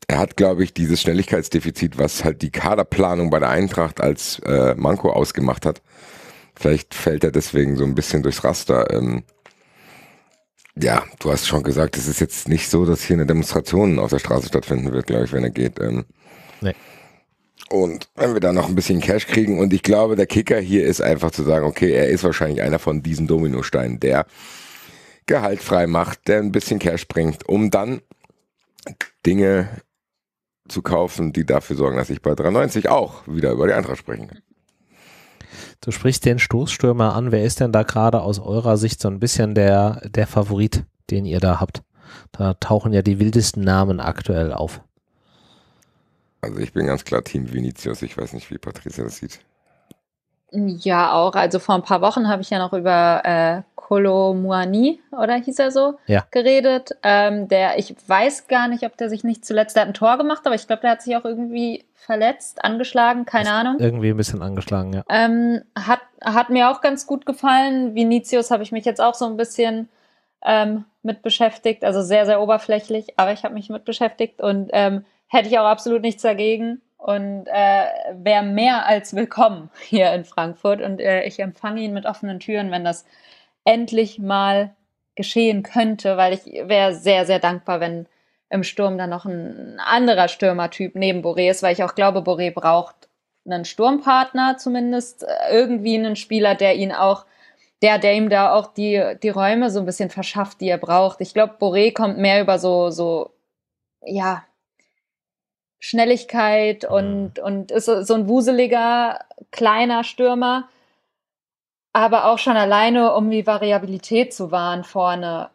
er hat, glaube ich, dieses Schnelligkeitsdefizit, was halt die Kaderplanung bei der Eintracht als äh, Manko ausgemacht hat. Vielleicht fällt er deswegen so ein bisschen durchs Raster. Ähm, ja, du hast schon gesagt, es ist jetzt nicht so, dass hier eine Demonstration auf der Straße stattfinden wird, glaube ich, wenn er geht. Ähm. Nee. Und wenn wir da noch ein bisschen Cash kriegen, und ich glaube, der Kicker hier ist einfach zu sagen, okay, er ist wahrscheinlich einer von diesen Dominosteinen, der Gehalt frei macht, der ein bisschen Cash bringt, um dann Dinge zu kaufen, die dafür sorgen, dass ich bei 93 auch wieder über die Eintracht sprechen kann. Du sprichst den Stoßstürmer an. Wer ist denn da gerade aus eurer Sicht so ein bisschen der, der Favorit, den ihr da habt? Da tauchen ja die wildesten Namen aktuell auf. Also ich bin ganz klar Team Vinicius. Ich weiß nicht, wie Patricia das sieht. Ja, auch. Also vor ein paar Wochen habe ich ja noch über äh, Kolo Muani, oder hieß er so, ja. geredet. Ähm, der, ich weiß gar nicht, ob der sich nicht zuletzt, der hat ein Tor gemacht, aber ich glaube, der hat sich auch irgendwie verletzt, angeschlagen, keine ist Ahnung. Irgendwie ein bisschen angeschlagen, ja. Ähm, hat, hat mir auch ganz gut gefallen. Vinicius habe ich mich jetzt auch so ein bisschen ähm, mit beschäftigt, also sehr, sehr oberflächlich, aber ich habe mich mit beschäftigt und ähm, hätte ich auch absolut nichts dagegen und äh, wäre mehr als willkommen hier in Frankfurt und äh, ich empfange ihn mit offenen Türen, wenn das endlich mal geschehen könnte, weil ich wäre sehr, sehr dankbar, wenn im Sturm dann noch ein anderer Stürmertyp neben Boré ist, weil ich auch glaube, Boré braucht einen Sturmpartner zumindest, äh, irgendwie einen Spieler, der ihn auch, der, der ihm da auch die, die Räume so ein bisschen verschafft, die er braucht. Ich glaube, Boré kommt mehr über so, so, ja, Schnelligkeit und, mhm. und ist so ein wuseliger, kleiner Stürmer aber auch schon alleine, um die Variabilität zu wahren vorne,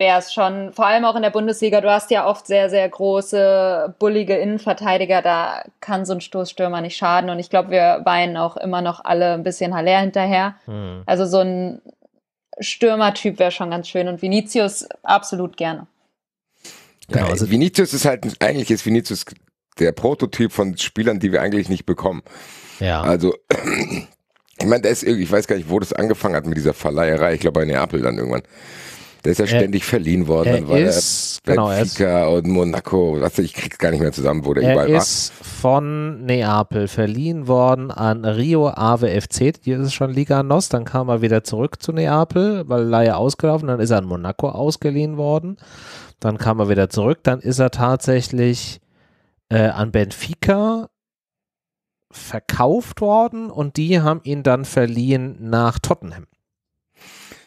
wäre es schon, vor allem auch in der Bundesliga, du hast ja oft sehr, sehr große, bullige Innenverteidiger, da kann so ein Stoßstürmer nicht schaden. Und ich glaube, wir weinen auch immer noch alle ein bisschen Haller hinterher. Hm. Also so ein Stürmertyp wäre schon ganz schön und Vinicius absolut gerne. Genau, also Vinicius ist halt, eigentlich ist Vinicius der Prototyp von Spielern, die wir eigentlich nicht bekommen. Ja. Also, ich meine, der ist irgendwie, ich weiß gar nicht, wo das angefangen hat mit dieser Verleiherei, ich glaube bei Neapel dann irgendwann. Der ist ja ständig verliehen worden. Er dann war ist, genau, er genau, Benfica und Monaco. Also ich krieg's gar nicht mehr zusammen, wo der überall war. Er ist von Neapel verliehen worden an Rio Ave FC. Hier ist es schon Liga Nos. Dann kam er wieder zurück zu Neapel, weil Laie ausgelaufen. Dann ist er an Monaco ausgeliehen worden. Dann kam er wieder zurück. Dann ist er tatsächlich äh, an Benfica verkauft worden und die haben ihn dann verliehen nach Tottenham.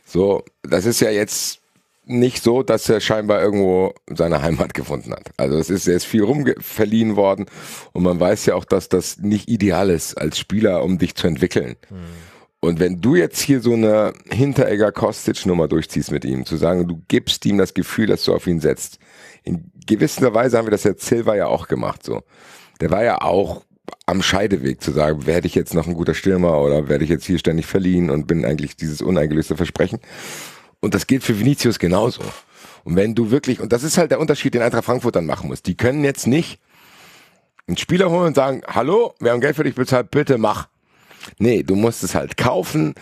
So, das ist ja jetzt nicht so, dass er scheinbar irgendwo seine Heimat gefunden hat. Also es ist, er ist viel rumverliehen worden und man weiß ja auch, dass das nicht ideal ist als Spieler, um dich zu entwickeln. Mhm. Und wenn du jetzt hier so eine Hinteregger Kostic-Nummer durchziehst mit ihm, zu sagen, du gibst ihm das Gefühl, dass du auf ihn setzt. In gewisser Weise haben wir das ja Silva ja auch gemacht, so. Der war ja auch am Scheideweg zu sagen, werde ich jetzt noch ein guter Stürmer oder werde ich jetzt hier ständig verliehen und bin eigentlich dieses uneingelöste Versprechen. Und das gilt für Vinicius genauso. Und wenn du wirklich, und das ist halt der Unterschied, den Eintracht Frankfurt dann machen muss. Die können jetzt nicht einen Spieler holen und sagen, hallo, wir haben Geld für dich bezahlt, bitte mach. Nee, du musst es halt kaufen.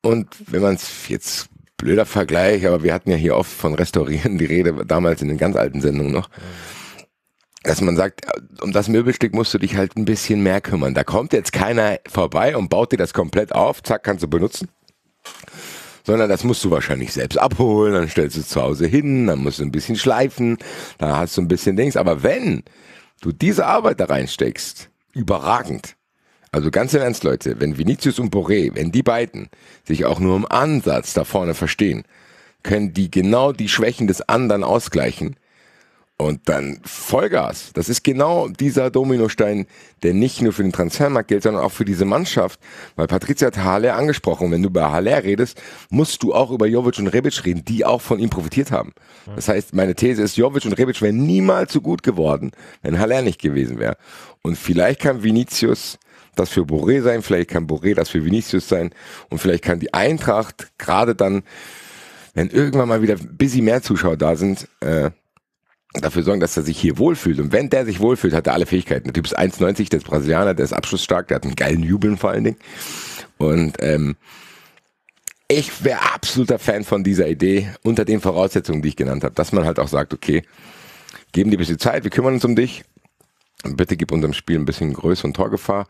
Und wenn man es jetzt blöder Vergleich, aber wir hatten ja hier oft von Restaurieren die Rede, damals in den ganz alten Sendungen noch. Dass man sagt, äh, um das Möbelstück musst du dich halt ein bisschen mehr kümmern. Da kommt jetzt keiner vorbei und baut dir das komplett auf, zack, kannst du benutzen sondern das musst du wahrscheinlich selbst abholen, dann stellst du es zu Hause hin, dann musst du ein bisschen schleifen, da hast du ein bisschen Dings. Aber wenn du diese Arbeit da reinsteckst, überragend. Also ganz im Ernst, Leute, wenn Vinicius und Boré, wenn die beiden sich auch nur im Ansatz da vorne verstehen, können die genau die Schwächen des anderen ausgleichen und dann Vollgas. Das ist genau dieser Dominostein, der nicht nur für den Transfermarkt gilt, sondern auch für diese Mannschaft. Weil Patricia hat Haller angesprochen. wenn du über Haller redest, musst du auch über Jovic und Rebic reden, die auch von ihm profitiert haben. Das heißt, meine These ist, Jovic und Rebic wären niemals so gut geworden, wenn Haller nicht gewesen wäre. Und vielleicht kann Vinicius das für Boré sein, vielleicht kann Boré das für Vinicius sein. Und vielleicht kann die Eintracht gerade dann wenn irgendwann mal wieder ein bisschen mehr Zuschauer da sind, äh, dafür sorgen, dass er sich hier wohlfühlt. Und wenn der sich wohlfühlt, hat er alle Fähigkeiten. Der Typ ist 1,90, der ist Brasilianer, der ist abschlussstark, der hat einen geilen Jubeln vor allen Dingen. Und ähm, ich wäre absoluter Fan von dieser Idee, unter den Voraussetzungen, die ich genannt habe, dass man halt auch sagt, okay, geben dir ein bisschen Zeit, wir kümmern uns um dich. Bitte gib unserem Spiel ein bisschen Größe und Torgefahr,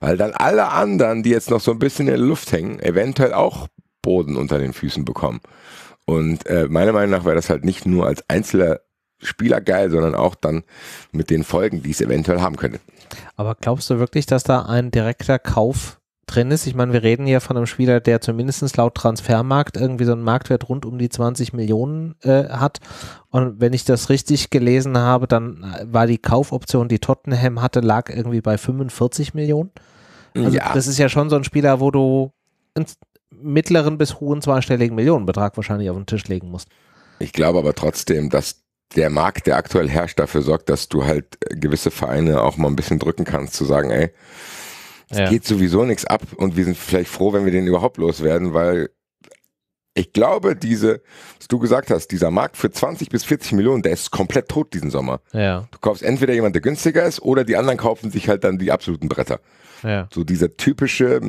weil dann alle anderen, die jetzt noch so ein bisschen in der Luft hängen, eventuell auch Boden unter den Füßen bekommen. Und äh, meiner Meinung nach wäre das halt nicht nur als einzelner Spieler geil, sondern auch dann mit den Folgen, die es eventuell haben könnte. Aber glaubst du wirklich, dass da ein direkter Kauf drin ist? Ich meine, wir reden hier von einem Spieler, der zumindest laut Transfermarkt irgendwie so einen Marktwert rund um die 20 Millionen äh, hat. Und wenn ich das richtig gelesen habe, dann äh, war die Kaufoption, die Tottenham hatte, lag irgendwie bei 45 Millionen. Also ja. das ist ja schon so ein Spieler, wo du einen mittleren bis hohen zweistelligen Millionenbetrag wahrscheinlich auf den Tisch legen musst. Ich glaube aber trotzdem, dass der Markt, der aktuell herrscht, dafür sorgt, dass du halt äh, gewisse Vereine auch mal ein bisschen drücken kannst, zu sagen, ey, es ja. geht sowieso nichts ab und wir sind vielleicht froh, wenn wir den überhaupt loswerden, weil ich glaube, diese, was du gesagt hast, dieser Markt für 20 bis 40 Millionen, der ist komplett tot diesen Sommer. Ja. Du kaufst entweder jemand, der günstiger ist, oder die anderen kaufen sich halt dann die absoluten Bretter. Ja. So dieser typische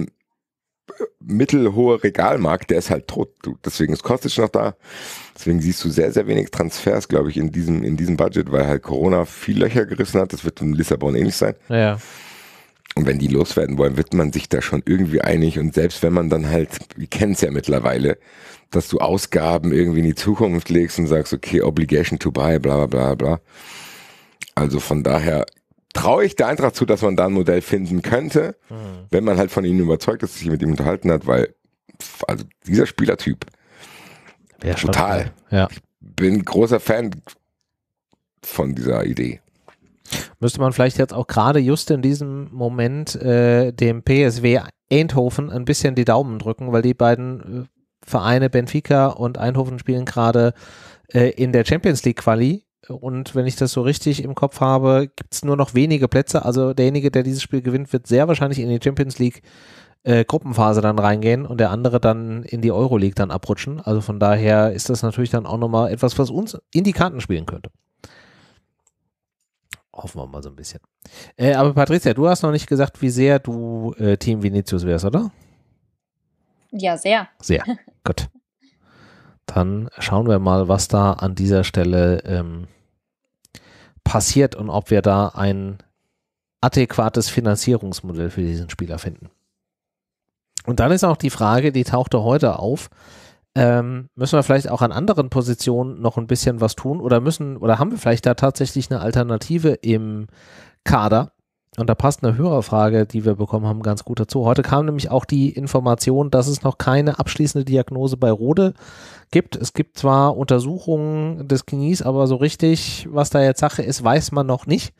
mittelhohe Regalmarkt, der ist halt tot. Du, deswegen ist Kostic noch da. Deswegen siehst du sehr, sehr wenig Transfers, glaube ich, in diesem, in diesem Budget, weil halt Corona viel Löcher gerissen hat. Das wird in Lissabon ähnlich sein. Ja. Und wenn die loswerden wollen, wird man sich da schon irgendwie einig. Und selbst wenn man dann halt, wir kennen es ja mittlerweile, dass du Ausgaben irgendwie in die Zukunft legst und sagst, okay, Obligation to buy, bla bla bla bla. Also von daher traue ich der Eintracht zu, dass man da ein Modell finden könnte, mhm. wenn man halt von ihnen überzeugt ist, sich mit ihm unterhalten hat, weil also dieser Spielertyp ja, total. Ja. Ich bin großer Fan von dieser Idee. Müsste man vielleicht jetzt auch gerade just in diesem Moment äh, dem PSW Eindhoven ein bisschen die Daumen drücken, weil die beiden äh, Vereine Benfica und Eindhoven spielen gerade äh, in der Champions League Quali und wenn ich das so richtig im Kopf habe, gibt es nur noch wenige Plätze. Also derjenige, der dieses Spiel gewinnt, wird sehr wahrscheinlich in die Champions League äh, Gruppenphase dann reingehen und der andere dann in die Euroleague dann abrutschen. Also von daher ist das natürlich dann auch nochmal etwas, was uns in die Karten spielen könnte. Hoffen wir mal so ein bisschen. Äh, aber Patricia, du hast noch nicht gesagt, wie sehr du äh, Team Vinicius wärst, oder? Ja, sehr. Sehr. <laughs> Gut. Dann schauen wir mal, was da an dieser Stelle ähm, passiert und ob wir da ein adäquates Finanzierungsmodell für diesen Spieler finden. Und dann ist auch die Frage, die tauchte heute auf, ähm, müssen wir vielleicht auch an anderen Positionen noch ein bisschen was tun oder müssen oder haben wir vielleicht da tatsächlich eine Alternative im Kader, und da passt eine Hörerfrage, die wir bekommen haben, ganz gut dazu. Heute kam nämlich auch die Information, dass es noch keine abschließende Diagnose bei Rode gibt. Es gibt zwar Untersuchungen des Knies, aber so richtig, was da jetzt Sache ist, weiß man noch nicht.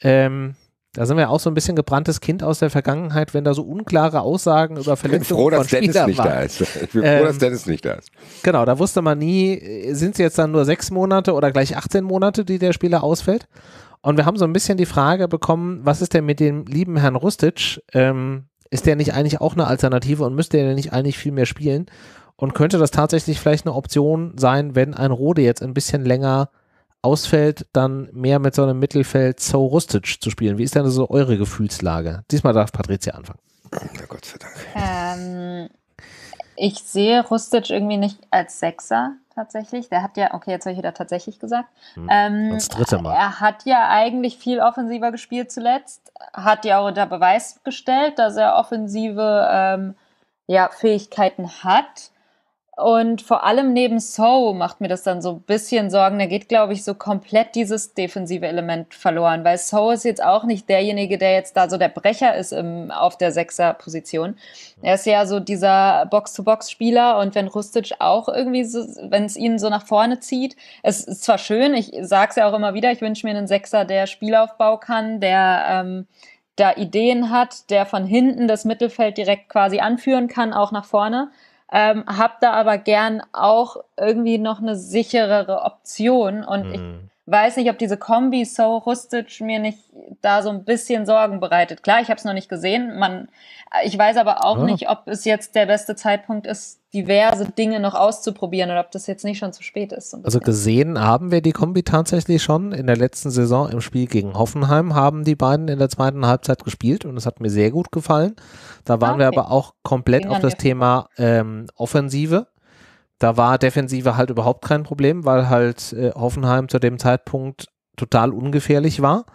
Ähm, da sind wir auch so ein bisschen gebranntes Kind aus der Vergangenheit, wenn da so unklare Aussagen über Verletzungen von Spielern Ich bin froh, dass Dennis nicht da ist. Ich bin ähm, froh, dass Dennis nicht da ist. Genau, da wusste man nie, äh, sind es jetzt dann nur sechs Monate oder gleich 18 Monate, die der Spieler ausfällt. Und wir haben so ein bisschen die Frage bekommen, was ist denn mit dem lieben Herrn Rustic? Ähm, ist der nicht eigentlich auch eine Alternative und müsste er nicht eigentlich viel mehr spielen? Und könnte das tatsächlich vielleicht eine Option sein, wenn ein Rode jetzt ein bisschen länger ausfällt, dann mehr mit so einem Mittelfeld so rustic zu spielen? Wie ist denn so eure Gefühlslage? Diesmal darf Patricia anfangen. Ja, Gott sei Dank. Ähm, ich sehe Rustic irgendwie nicht als Sechser tatsächlich. Der hat ja, okay, jetzt habe ich wieder tatsächlich gesagt. Hm, ähm, das dritte Mal. Er hat ja eigentlich viel offensiver gespielt zuletzt, hat ja auch unter Beweis gestellt, dass er offensive ähm, ja, Fähigkeiten hat. Und vor allem neben So macht mir das dann so ein bisschen Sorgen. Da geht, glaube ich, so komplett dieses defensive Element verloren, weil So ist jetzt auch nicht derjenige, der jetzt da so der Brecher ist im, auf der Sechser-Position. Er ist ja so dieser Box-to-Box-Spieler und wenn Rustic auch irgendwie, so, wenn es ihn so nach vorne zieht, es ist zwar schön, ich sage es ja auch immer wieder, ich wünsche mir einen Sechser, der Spielaufbau kann, der... Ähm, da Ideen hat, der von hinten das Mittelfeld direkt quasi anführen kann, auch nach vorne ähm, habe da aber gern auch irgendwie noch eine sicherere Option und mhm. ich weiß nicht, ob diese Kombi So Rustic mir nicht da so ein bisschen Sorgen bereitet. Klar, ich habe es noch nicht gesehen. Man, ich weiß aber auch ja. Ah. nicht, ob es jetzt der beste Zeitpunkt ist, diverse Dinge noch auszuprobieren oder ob das jetzt nicht schon zu spät ist. Also gesehen haben wir die Kombi tatsächlich schon. In der letzten Saison im Spiel gegen Hoffenheim haben die beiden in der zweiten Halbzeit gespielt und es hat mir sehr gut gefallen. Da waren ah, okay. wir aber auch komplett auf das Thema ähm, Offensive da war Defensive halt überhaupt kein Problem, weil halt äh, Hoffenheim zu dem Zeitpunkt total ungefährlich war.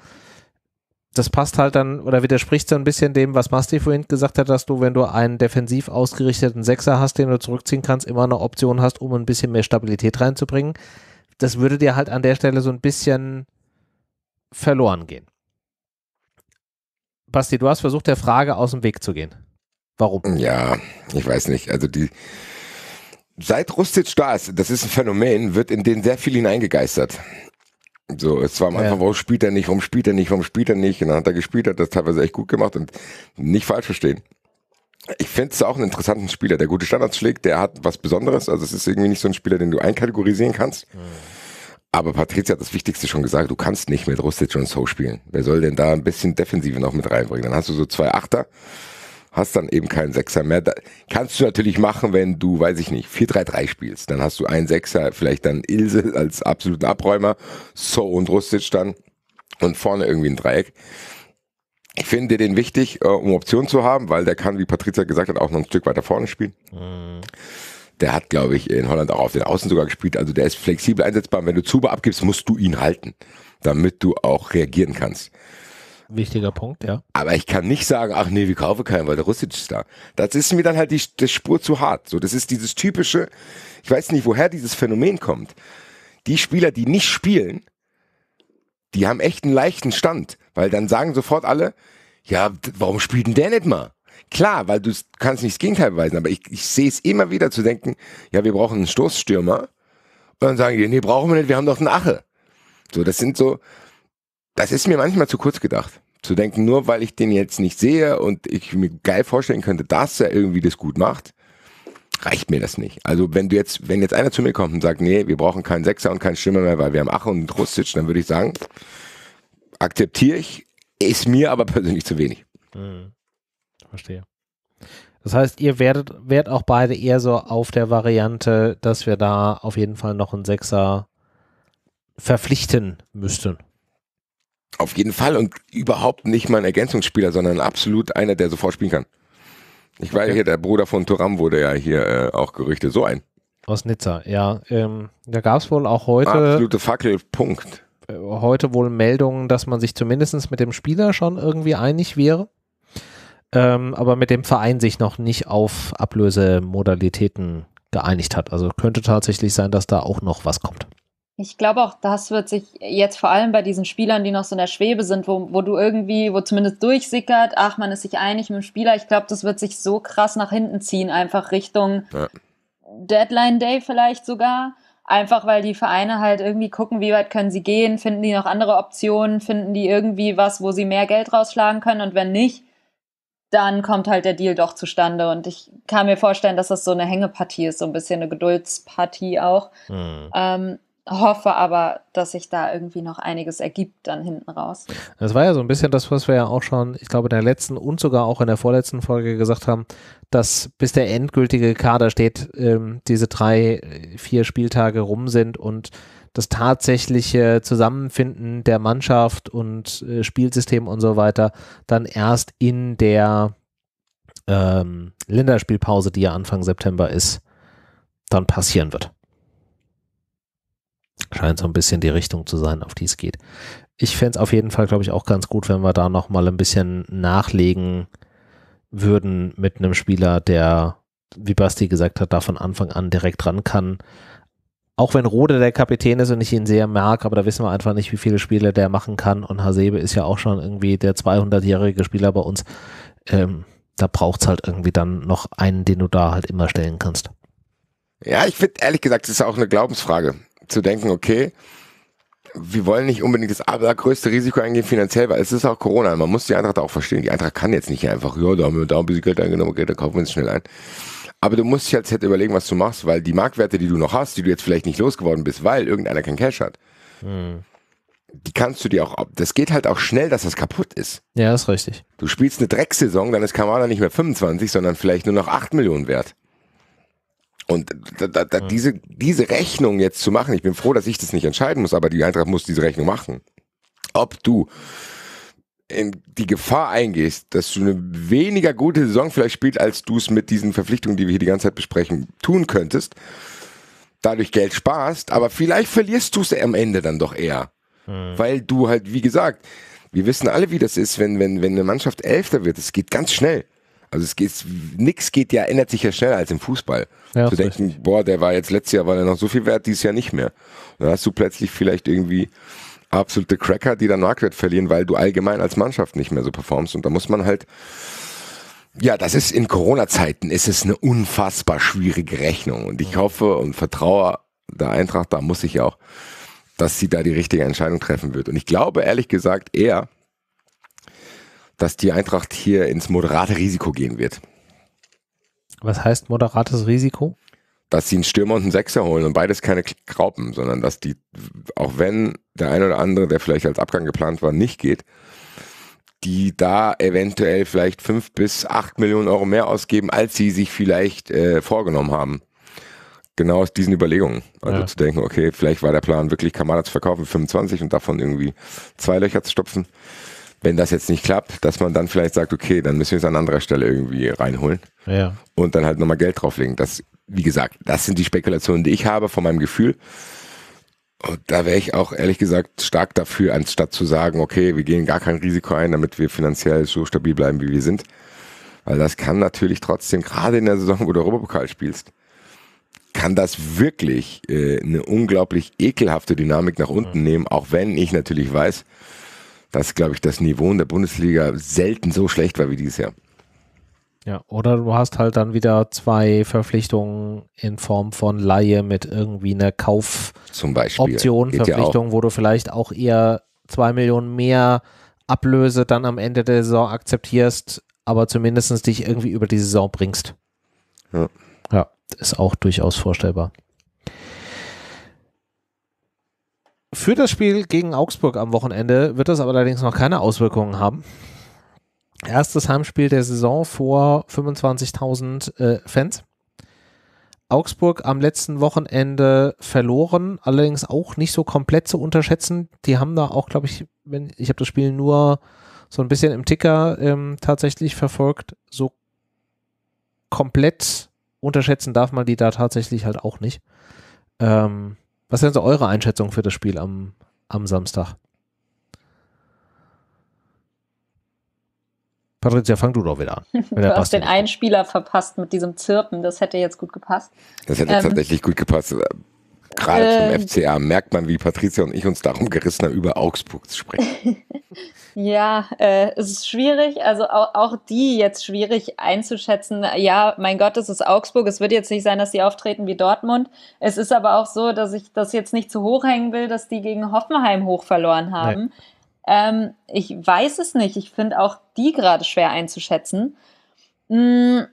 Das passt halt dann oder widerspricht so ein bisschen dem, was Masti vorhin gesagt hat, dass du, wenn du einen defensiv ausgerichteten Sechser hast, den du zurückziehen kannst, immer eine Option hast, um ein bisschen mehr Stabilität reinzubringen. Das würde dir halt an der Stelle so ein bisschen verloren gehen. Basti, du hast versucht, der Frage aus dem Weg zu gehen. Warum? Ja, ich weiß nicht. Also die, seit Rustic da ist, das ist ein Phänomen, wird in den sehr viel hineingegeistert. So, es war am Anfang, ja. warum spielt er nicht, warum spielt er nicht, warum spielt er nicht? Und dann hat er gespielt, hat das teilweise echt gut gemacht und nicht falsch verstehen. Ich finde es auch einen interessanten Spieler, der gute Standards schlägt, der hat was Besonderes. Also es ist irgendwie nicht so ein Spieler, den du einkategorisieren kannst. Mhm. Aber Patricia hat das Wichtigste schon gesagt, du kannst nicht mit Rustic und So spielen. Wer soll denn da ein bisschen Defensive noch mit reinbringen? Dann hast du so zwei Achter hast dann eben keinen Sechser mehr. Da kannst du natürlich machen, wenn du, weiß ich nicht, 4-3-3 spielst. Dann hast du einen Sechser, vielleicht dann Ilse als absoluten Abräumer, So und Rustic dann und vorne irgendwie ein Dreieck. Ich finde den wichtig, äh, um Optionen zu haben, weil der kann, wie Patricia gesagt hat, auch noch ein Stück weiter vorne spielen. Mhm. Der hat, glaube ich, in Holland auch auf den Außen sogar gespielt. Also der ist flexibel einsetzbar. wenn du Zuba abgibst, musst du ihn halten, damit du auch reagieren kannst. Wichtiger Punkt, ja. Aber ich kann nicht sagen, ach nee, wir kaufen keinen, weil der Russisch ist da. Das ist mir dann halt die, die Spur zu hart. So, das ist dieses typische, ich weiß nicht, woher dieses Phänomen kommt. Die Spieler, die nicht spielen, die haben echt einen leichten Stand, weil dann sagen sofort alle, ja, warum spielt denn der nicht mal? Klar, weil du kannst nicht das Gegenteil beweisen, aber ich, ich sehe es immer wieder zu denken, ja, wir brauchen einen Stoßstürmer. Und dann sagen die, nee, brauchen wir nicht, wir haben doch einen Ache. So, das sind so, das ist mir manchmal zu kurz gedacht. Zu denken, nur weil ich den jetzt nicht sehe und ich mir geil vorstellen könnte, dass er irgendwie das gut macht, reicht mir das nicht. Also wenn du jetzt, wenn jetzt einer zu mir kommt und sagt, nee, wir brauchen keinen Sechser und keinen Stürmer mehr, weil wir haben Ache und Rustic, dann würde ich sagen, akzeptiere ich, ist mir aber persönlich zu wenig. Hm. Verstehe. Das heißt, ihr werdet, werdet auch beide eher so auf der Variante, dass wir da auf jeden Fall noch einen Sechser verpflichten müssten. Auf jeden Fall und überhaupt nicht mal ein Ergänzungsspieler, sondern absolut einer, der sofort spielen kann. Ich okay. weiß hier, der Bruder von Turam wurde ja hier äh, auch Gerüchte. So ein. Aus Nizza, ja. Ähm, da gab es wohl auch heute. Absolute Fackelpunkt. Äh, heute wohl Meldungen, dass man sich zumindest mit dem Spieler schon irgendwie einig wäre. Ähm, aber mit dem Verein sich noch nicht auf Ablösemodalitäten geeinigt hat. Also könnte tatsächlich sein, dass da auch noch was kommt. Ich glaube auch, das wird sich jetzt vor allem bei diesen Spielern, die noch so in der Schwebe sind, wo, wo du irgendwie, wo zumindest durchsickert, ach, man ist sich einig mit dem Spieler. Ich glaube, das wird sich so krass nach hinten ziehen, einfach Richtung ja. Deadline Day vielleicht sogar. Einfach weil die Vereine halt irgendwie gucken, wie weit können sie gehen, finden die noch andere Optionen, finden die irgendwie was, wo sie mehr Geld rausschlagen können und wenn nicht, dann kommt halt der Deal doch zustande. Und ich kann mir vorstellen, dass das so eine Hängepartie ist, so ein bisschen eine Geduldspartie auch. Mhm. Ähm, hoffe aber, dass sich da irgendwie noch einiges ergibt dann hinten raus. Das war ja so ein bisschen das, was wir ja auch schon, ich glaube, in der letzten und sogar auch in der vorletzten Folge gesagt haben, dass bis der endgültige Kader steht, ähm, diese drei, äh, vier Spieltage rum sind und das tatsächliche Zusammenfinden der Mannschaft und äh, Spielsystem und so weiter dann erst in der ähm, Länderspielpause, die ja Anfang September ist, dann passieren wird. Scheint so ein bisschen die Richtung zu sein, auf die es geht. Ich fände es auf jeden Fall, glaube ich, auch ganz gut, wenn wir da nochmal ein bisschen nachlegen würden mit einem Spieler, der, wie Basti gesagt hat, da von Anfang an direkt ran kann. Auch wenn Rode der Kapitän ist und ich ihn sehr mag, aber da wissen wir einfach nicht, wie viele Spiele der machen kann. Und Hasebe ist ja auch schon irgendwie der 200-jährige Spieler bei uns. Ähm, da braucht es halt irgendwie dann noch einen, den du da halt immer stellen kannst. Ja, ich finde ehrlich gesagt, das ist auch eine Glaubensfrage zu denken, okay, wir wollen nicht unbedingt das allergrößte Risiko eingehen finanziell, weil es ist auch Corona. Man muss die Eintracht auch verstehen. Die Eintracht kann jetzt nicht einfach, ja, da haben wir da ein bisschen Geld eingenommen, okay, da kaufen wir uns schnell ein. Aber du musst dich halt jetzt hätte überlegen, was du machst, weil die Marktwerte, die du noch hast, die du jetzt vielleicht nicht losgeworden bist, weil irgendeiner kein Cash hat, hm. die kannst du dir auch, das geht halt auch schnell, dass das kaputt ist. Ja, ist richtig. Du spielst eine Drecksaison, dann ist Kamala nicht mehr 25, sondern vielleicht nur noch 8 Millionen wert. Und da, da, da, diese, diese Rechnung jetzt zu machen, ich bin froh, dass ich das nicht entscheiden muss, aber die Eintracht muss diese Rechnung machen. Ob du in die Gefahr eingehst, dass du eine weniger gute Saison vielleicht spielst, als du es mit diesen Verpflichtungen, die wir hier die ganze Zeit besprechen, tun könntest, dadurch Geld sparst, aber vielleicht verlierst du es am Ende dann doch eher. Hm. Weil du halt, wie gesagt, wir wissen alle, wie das ist, wenn, wenn, wenn eine Mannschaft Elfter wird. Es geht ganz schnell. Also es geht, nix geht ja, ändert sich ja schneller als im Fußball. Ja, Zu denken, richtig. boah, der war jetzt letztes Jahr, war der noch so viel wert, dieses Jahr nicht mehr. Und dann hast du plötzlich vielleicht irgendwie absolute Cracker, die dann Marktwert verlieren, weil du allgemein als Mannschaft nicht mehr so performst. Und da muss man halt, ja, das ist in Corona-Zeiten, ist es eine unfassbar schwierige Rechnung. Und ich hoffe und vertraue der Eintracht, da muss ich auch, dass sie da die richtige Entscheidung treffen wird. Und ich glaube, ehrlich gesagt, eher, dass die Eintracht hier ins moderate Risiko gehen wird. Was heißt moderates Risiko? Dass sie einen Stürmer und einen Sechser holen und beides keine Graupen, sondern dass die, auch wenn der ein oder andere, der vielleicht als Abgang geplant war, nicht geht, die da eventuell vielleicht fünf bis acht Millionen Euro mehr ausgeben, als sie sich vielleicht äh, vorgenommen haben. Genau aus diesen Überlegungen. Also ja. zu denken, okay, vielleicht war der Plan wirklich Kamada zu verkaufen, 25 und davon irgendwie zwei Löcher zu stopfen wenn das jetzt nicht klappt, dass man dann vielleicht sagt, okay, dann müssen wir es an anderer Stelle irgendwie reinholen. Ja. Und dann halt nochmal Geld drauflegen. Das, wie gesagt, das sind die Spekulationen, die ich habe von meinem Gefühl. Und da wäre ich auch ehrlich gesagt stark dafür, anstatt zu sagen, okay, wir gehen gar kein Risiko ein, damit wir finanziell so stabil bleiben, wie wir sind. Weil das kann natürlich trotzdem, gerade in der Saison, wo du Europapokal spielst, kann das wirklich äh, eine unglaublich ekelhafte Dynamik nach unten mhm. nehmen, auch wenn ich natürlich weiß, dass, glaube ich, das Niveau in der Bundesliga selten so schlecht war wie dieses Jahr. Ja, oder du hast halt dann wieder zwei Verpflichtungen in Form von Laie mit irgendwie einer Kaufoption, Verpflichtung, ja wo du vielleicht auch eher zwei Millionen mehr Ablöse dann am Ende der Saison akzeptierst, aber zumindest dich irgendwie über die Saison bringst. Ja. ja, ist auch durchaus vorstellbar. Für das Spiel gegen Augsburg am Wochenende wird das aber allerdings noch keine Auswirkungen haben. Erstes Heimspiel der Saison vor 25.000 äh, Fans. Augsburg am letzten Wochenende verloren, allerdings auch nicht so komplett zu unterschätzen. Die haben da auch, glaube ich, wenn ich habe das Spiel nur so ein bisschen im Ticker ähm, tatsächlich verfolgt, so komplett unterschätzen darf man die da tatsächlich halt auch nicht. Ähm, was ist denn so eure Einschätzung für das Spiel am, am Samstag? Patricia, fang du doch wieder an. <laughs> du hast den einen Spieler verpasst mit diesem Zirpen, das hätte jetzt gut gepasst. Das hätte ähm, tatsächlich gut gepasst. Gerade äh, zum ähm. FCA merkt man, wie Patricia und ich uns darum gerissen haben, über Augsburg zu sprechen. <laughs> ja, äh, es ist schwierig, also auch, auch, die jetzt schwierig einzuschätzen. Ja, mein Gott, es ist Augsburg. Es wird jetzt nicht sein, dass die auftreten wie Dortmund. Es ist aber auch so, dass ich das jetzt nicht zu hoch hängen will, dass die gegen Hoffenheim hoch verloren haben. Ähm, ich weiß es nicht. Ich finde auch die gerade schwer einzuschätzen. Hm,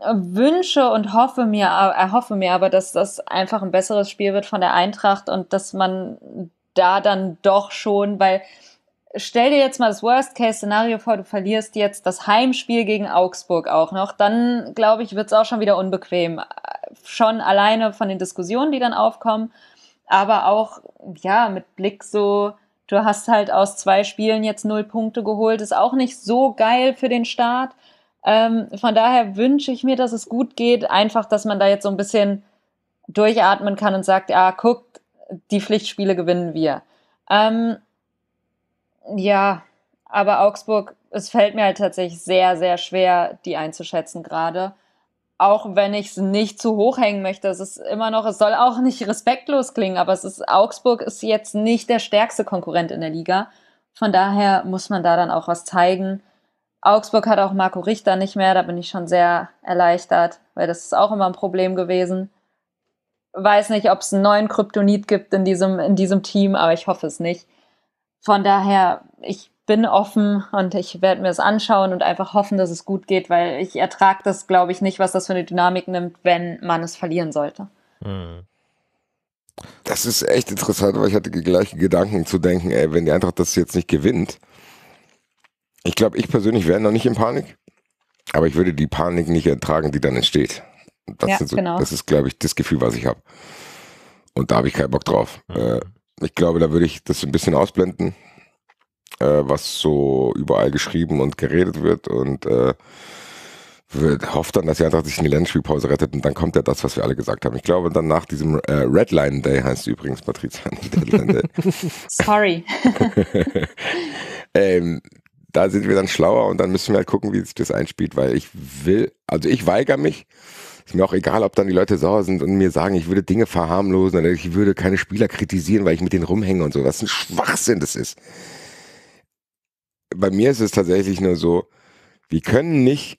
wünsche und hoffe mir, äh, erhoffe mir aber, dass das einfach ein besseres Spiel wird von der Eintracht und dass man da dann doch schon, weil stell dir jetzt mal das Worst-Case-Szenario vor, du verlierst jetzt das Heimspiel gegen Augsburg auch noch, dann glaube ich, wird es auch schon wieder unbequem. Äh, schon alleine von den Diskussionen, die dann aufkommen, aber auch, ja, mit Blick so, du hast halt aus zwei Spielen jetzt null Punkte geholt, ist auch nicht so geil für den Start. Ähm, von daher wünsche ich mir, dass es gut geht. Einfach, dass man da jetzt so ein bisschen durchatmen kann und sagt, ja, ah, guckt, die Pflichtspiele gewinnen wir. Ähm, ja, aber Augsburg, es fällt mir halt tatsächlich sehr, sehr schwer, die einzuschätzen gerade. Auch wenn ich es nicht zu hoch hängen möchte. Es ist immer noch, es soll auch nicht <laughs> respektlos klingen, aber es ist, Augsburg ist jetzt nicht der stärkste Konkurrent in der Liga. Von daher muss man da dann auch was zeigen. Augsburg hat auch Marco Richter nicht mehr, da bin ich schon sehr erleichtert, weil das ist auch immer ein Problem gewesen. Weiß nicht, ob es einen neuen Kryptonit gibt in diesem, in diesem Team, aber ich hoffe es nicht. Von daher, ich bin offen und ich werde mir das anschauen und einfach hoffen, dass es gut geht, weil ich ertrage das, glaube ich, nicht, was das für eine Dynamik nimmt, wenn man es verlieren sollte. Hm. Das ist echt interessant, weil ich hatte die gleichen Gedanken zu denken, ey, wenn die Eintracht das jetzt nicht gewinnt, ich glaube, ich persönlich wäre noch nicht in Panik, aber ich würde die Panik nicht ertragen, die dann entsteht. Das, ja, so, genau. das ist, glaube ich, das Gefühl, was ich habe. Und da habe ich keinen Bock drauf. Mhm. ich glaube, da würde ich das ein bisschen ausblenden, äh, was so überall geschrieben und geredet wird und äh, wird, hofft dann, dass die Eintracht sich in die Länderspielpause rettet und dann kommt ja das, was wir alle gesagt haben. Ich glaube, dann nach diesem äh, Redline Day heißt es übrigens, Patricia, <laughs> Sorry. <laughs> ähm, da sind wir dann schlauer und dann müssen wir halt gucken, wie sich das einspielt, weil ich will, also ich weigere mich. Ist mir auch egal, ob dann die Leute sauer sind und mir sagen, ich würde Dinge verharmlosen oder ich würde keine Spieler kritisieren, weil ich mit denen rumhänge und so. Was ein Schwachsinn das ist. Bei mir ist es tatsächlich nur so, wir können nicht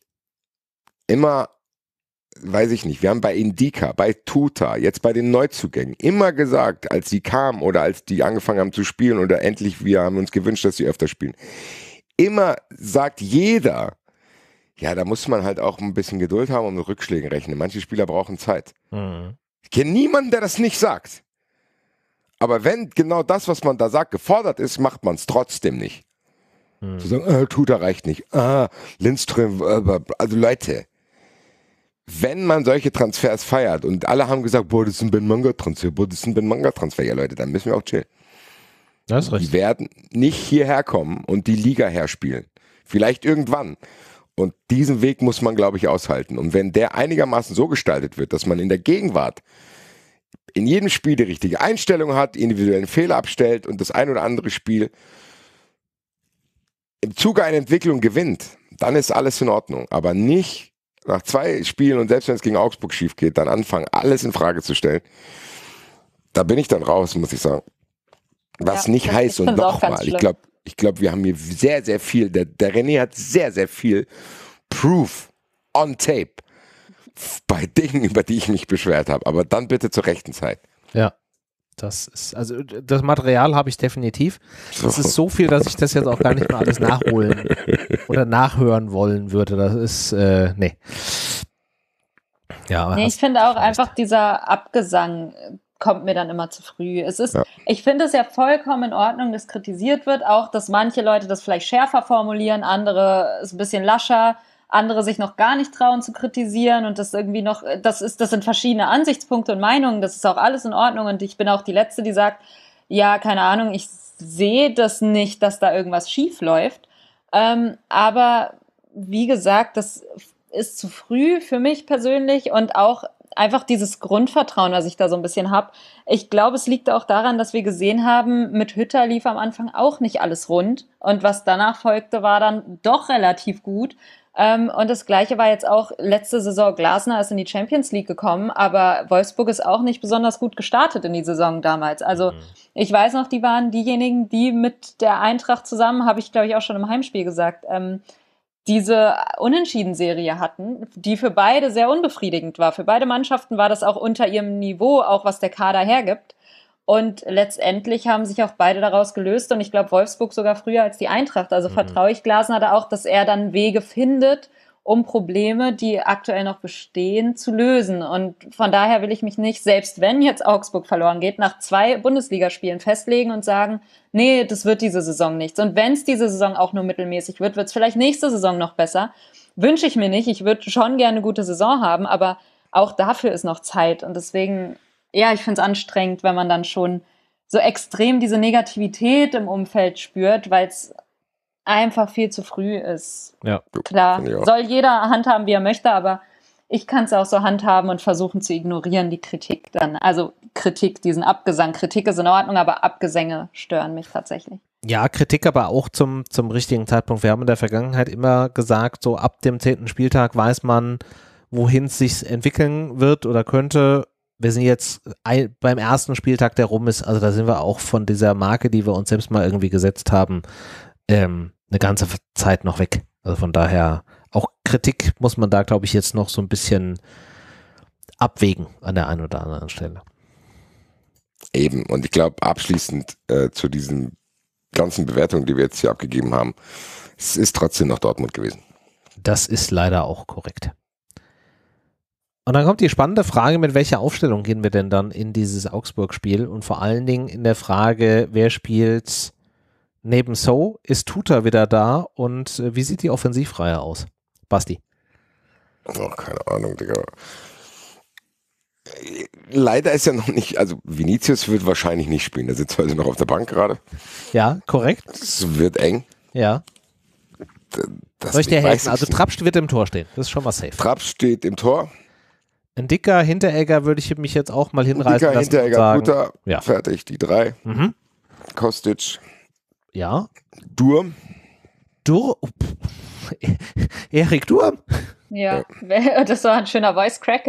immer, weiß ich nicht, wir haben bei Indica, bei Tuta, jetzt bei den Neuzugängen immer gesagt, als sie kamen oder als die angefangen haben zu spielen oder endlich, wir haben uns gewünscht, dass sie öfter spielen immer sagt jeder, ja, da muss man halt auch ein bisschen Geduld haben und mit Rückschlägen rechnen. Manche Spieler brauchen Zeit. Mhm. Ich kenne niemanden, der das nicht sagt. Aber wenn genau das, was man da sagt, gefordert ist, macht man es trotzdem nicht. Mhm. Zu sagen, äh, Tuta reicht nicht. Ah, Lindström, äh, äh, also Leute, wenn man solche Transfers feiert und alle haben gesagt, boah, das ist ein Ben Manga-Transfer, boah, das ist ein Ben Manga-Transfer, ja Leute, dann müssen wir auch chillen. Das ist Die werden nicht hierher kommen und die Liga herspielen. Vielleicht irgendwann. Und diesen Weg muss man, glaube ich, aushalten. Und wenn der einigermaßen so gestaltet wird, dass man in der Gegenwart in jedem Spiel die richtige Einstellung hat, individuellen Fehler abstellt und das ein oder andere Spiel im Zuge einer Entwicklung gewinnt, dann ist alles in Ordnung. Aber nicht nach zwei Spielen und selbst wenn es gegen Augsburg schief geht, dann anfangen, alles in Frage zu stellen. Da bin ich dann raus, muss ich sagen. Was ja, nicht heißt, und nochmal, ich glaube, ich glaube, wir haben hier sehr, sehr viel, der, der René hat sehr, sehr viel Proof on Tape bei Dingen, über die ich mich beschwert habe. Aber dann bitte zur rechten Zeit. Ja. Das ist, also das Material habe ich definitiv. Es ist so viel, dass ich das jetzt auch gar nicht mehr alles nachholen oder nachhören wollen würde. Das ist, äh, nee. Ja, nee, ich finde auch einfach dieser Abgesang kommt mir dann immer zu früh. Es ist, ja. ich finde es ja vollkommen in Ordnung, dass kritisiert wird, auch dass manche Leute das vielleicht schärfer formulieren, andere ist ein bisschen lascher, andere sich noch gar nicht trauen zu kritisieren und das irgendwie noch, das ist, das sind verschiedene Ansichtspunkte und Meinungen, das ist auch alles in Ordnung und ich bin auch die Letzte, die sagt, ja, keine Ahnung, ich sehe das nicht, dass da irgendwas schief läuft. Ähm, aber wie gesagt, das ist zu früh für mich persönlich und auch einfach dieses Grundvertrauen, was ich da so ein bisschen habe. Ich glaube, es liegt auch daran, dass wir gesehen haben, mit Hütter lief am Anfang auch nicht alles rund. Und was danach folgte, war dann doch relativ gut. Ähm, und das Gleiche war jetzt auch letzte Saison. Glasner ist in die Champions League gekommen, aber Wolfsburg ist auch nicht besonders gut gestartet in die Saison damals. Also mhm. ich weiß noch, die waren diejenigen, die mit der Eintracht zusammen, habe ich glaube ich auch schon im Heimspiel gesagt, ähm, diese Unentschieden-Serie hatten, die für beide sehr unbefriedigend war. Für beide Mannschaften war das auch unter ihrem Niveau, auch was der Kader hergibt. Und letztendlich haben sich auch beide daraus gelöst. Und ich glaube, Wolfsburg sogar früher als die Eintracht. Also mhm. vertraue ich Glasner da auch, dass er dann Wege findet, um Probleme, die aktuell noch bestehen, zu lösen. Und von daher will ich mich nicht, selbst wenn jetzt Augsburg verloren geht, nach zwei Bundesligaspielen festlegen und sagen, nee, das wird diese Saison nichts. Und wenn es diese Saison auch nur mittelmäßig wird, wird es vielleicht nächste Saison noch besser. Wünsche ich mir nicht. Ich würde schon gerne eine gute Saison haben, aber auch dafür ist noch Zeit. Und deswegen, ja, ich finde es anstrengend, wenn man dann schon so extrem diese Negativität im Umfeld spürt, weil es einfach viel zu früh ist. Ja, klar. Soll jeder handhaben, wie er möchte, aber ich kann es auch so handhaben und versuchen zu ignorieren, die Kritik dann. Also Kritik, diesen Abgesang. Kritik ist in Ordnung, aber Abgesänge stören mich tatsächlich. Ja, Kritik aber auch zum, zum richtigen Zeitpunkt. Wir haben in der Vergangenheit immer gesagt, so ab dem zehnten Spieltag weiß man, wohin es sich entwickeln wird oder könnte. Wir sind jetzt ein, beim ersten Spieltag, der rum ist. Also da sind wir auch von dieser Marke, die wir uns selbst mal irgendwie gesetzt haben, ähm, eine ganze Zeit noch weg. Also von daher auch Kritik muss man da, glaube ich, jetzt noch so ein bisschen abwägen an der einen oder anderen Stelle. Eben, und ich glaube, abschließend äh, zu diesen ganzen Bewertungen, die wir jetzt hier abgegeben haben, es ist trotzdem noch Dortmund gewesen. Das ist leider auch korrekt. Und dann kommt die spannende Frage, mit welcher Aufstellung gehen wir denn dann in dieses Augsburg-Spiel und vor allen Dingen in der Frage, wer spielt neben So ist Tuta wieder da und äh, wie sieht die Offensivreihe aus? Basti. Oh, keine Ahnung, Digga. Leider ist ja noch nicht, also Vinicius wird wahrscheinlich nicht spielen. Der sitzt heute noch auf der Bank gerade. Ja, korrekt. Es wird eng. Ja. Das Soll ich dir helfen? Also Trapsch wird im Tor stehen. Das ist schon mal safe. Trapsch steht im Tor. Ein dicker Hinteregger würde ich mich jetzt auch mal hinreißen. Ein dicker lassen Hinteregger, guter. Ja. Fertig, die drei. Mhm. Kostic. Ja. Durm. Durm. <laughs> Erik Durm. Ja, <laughs> das war ein schöner Voice Crack.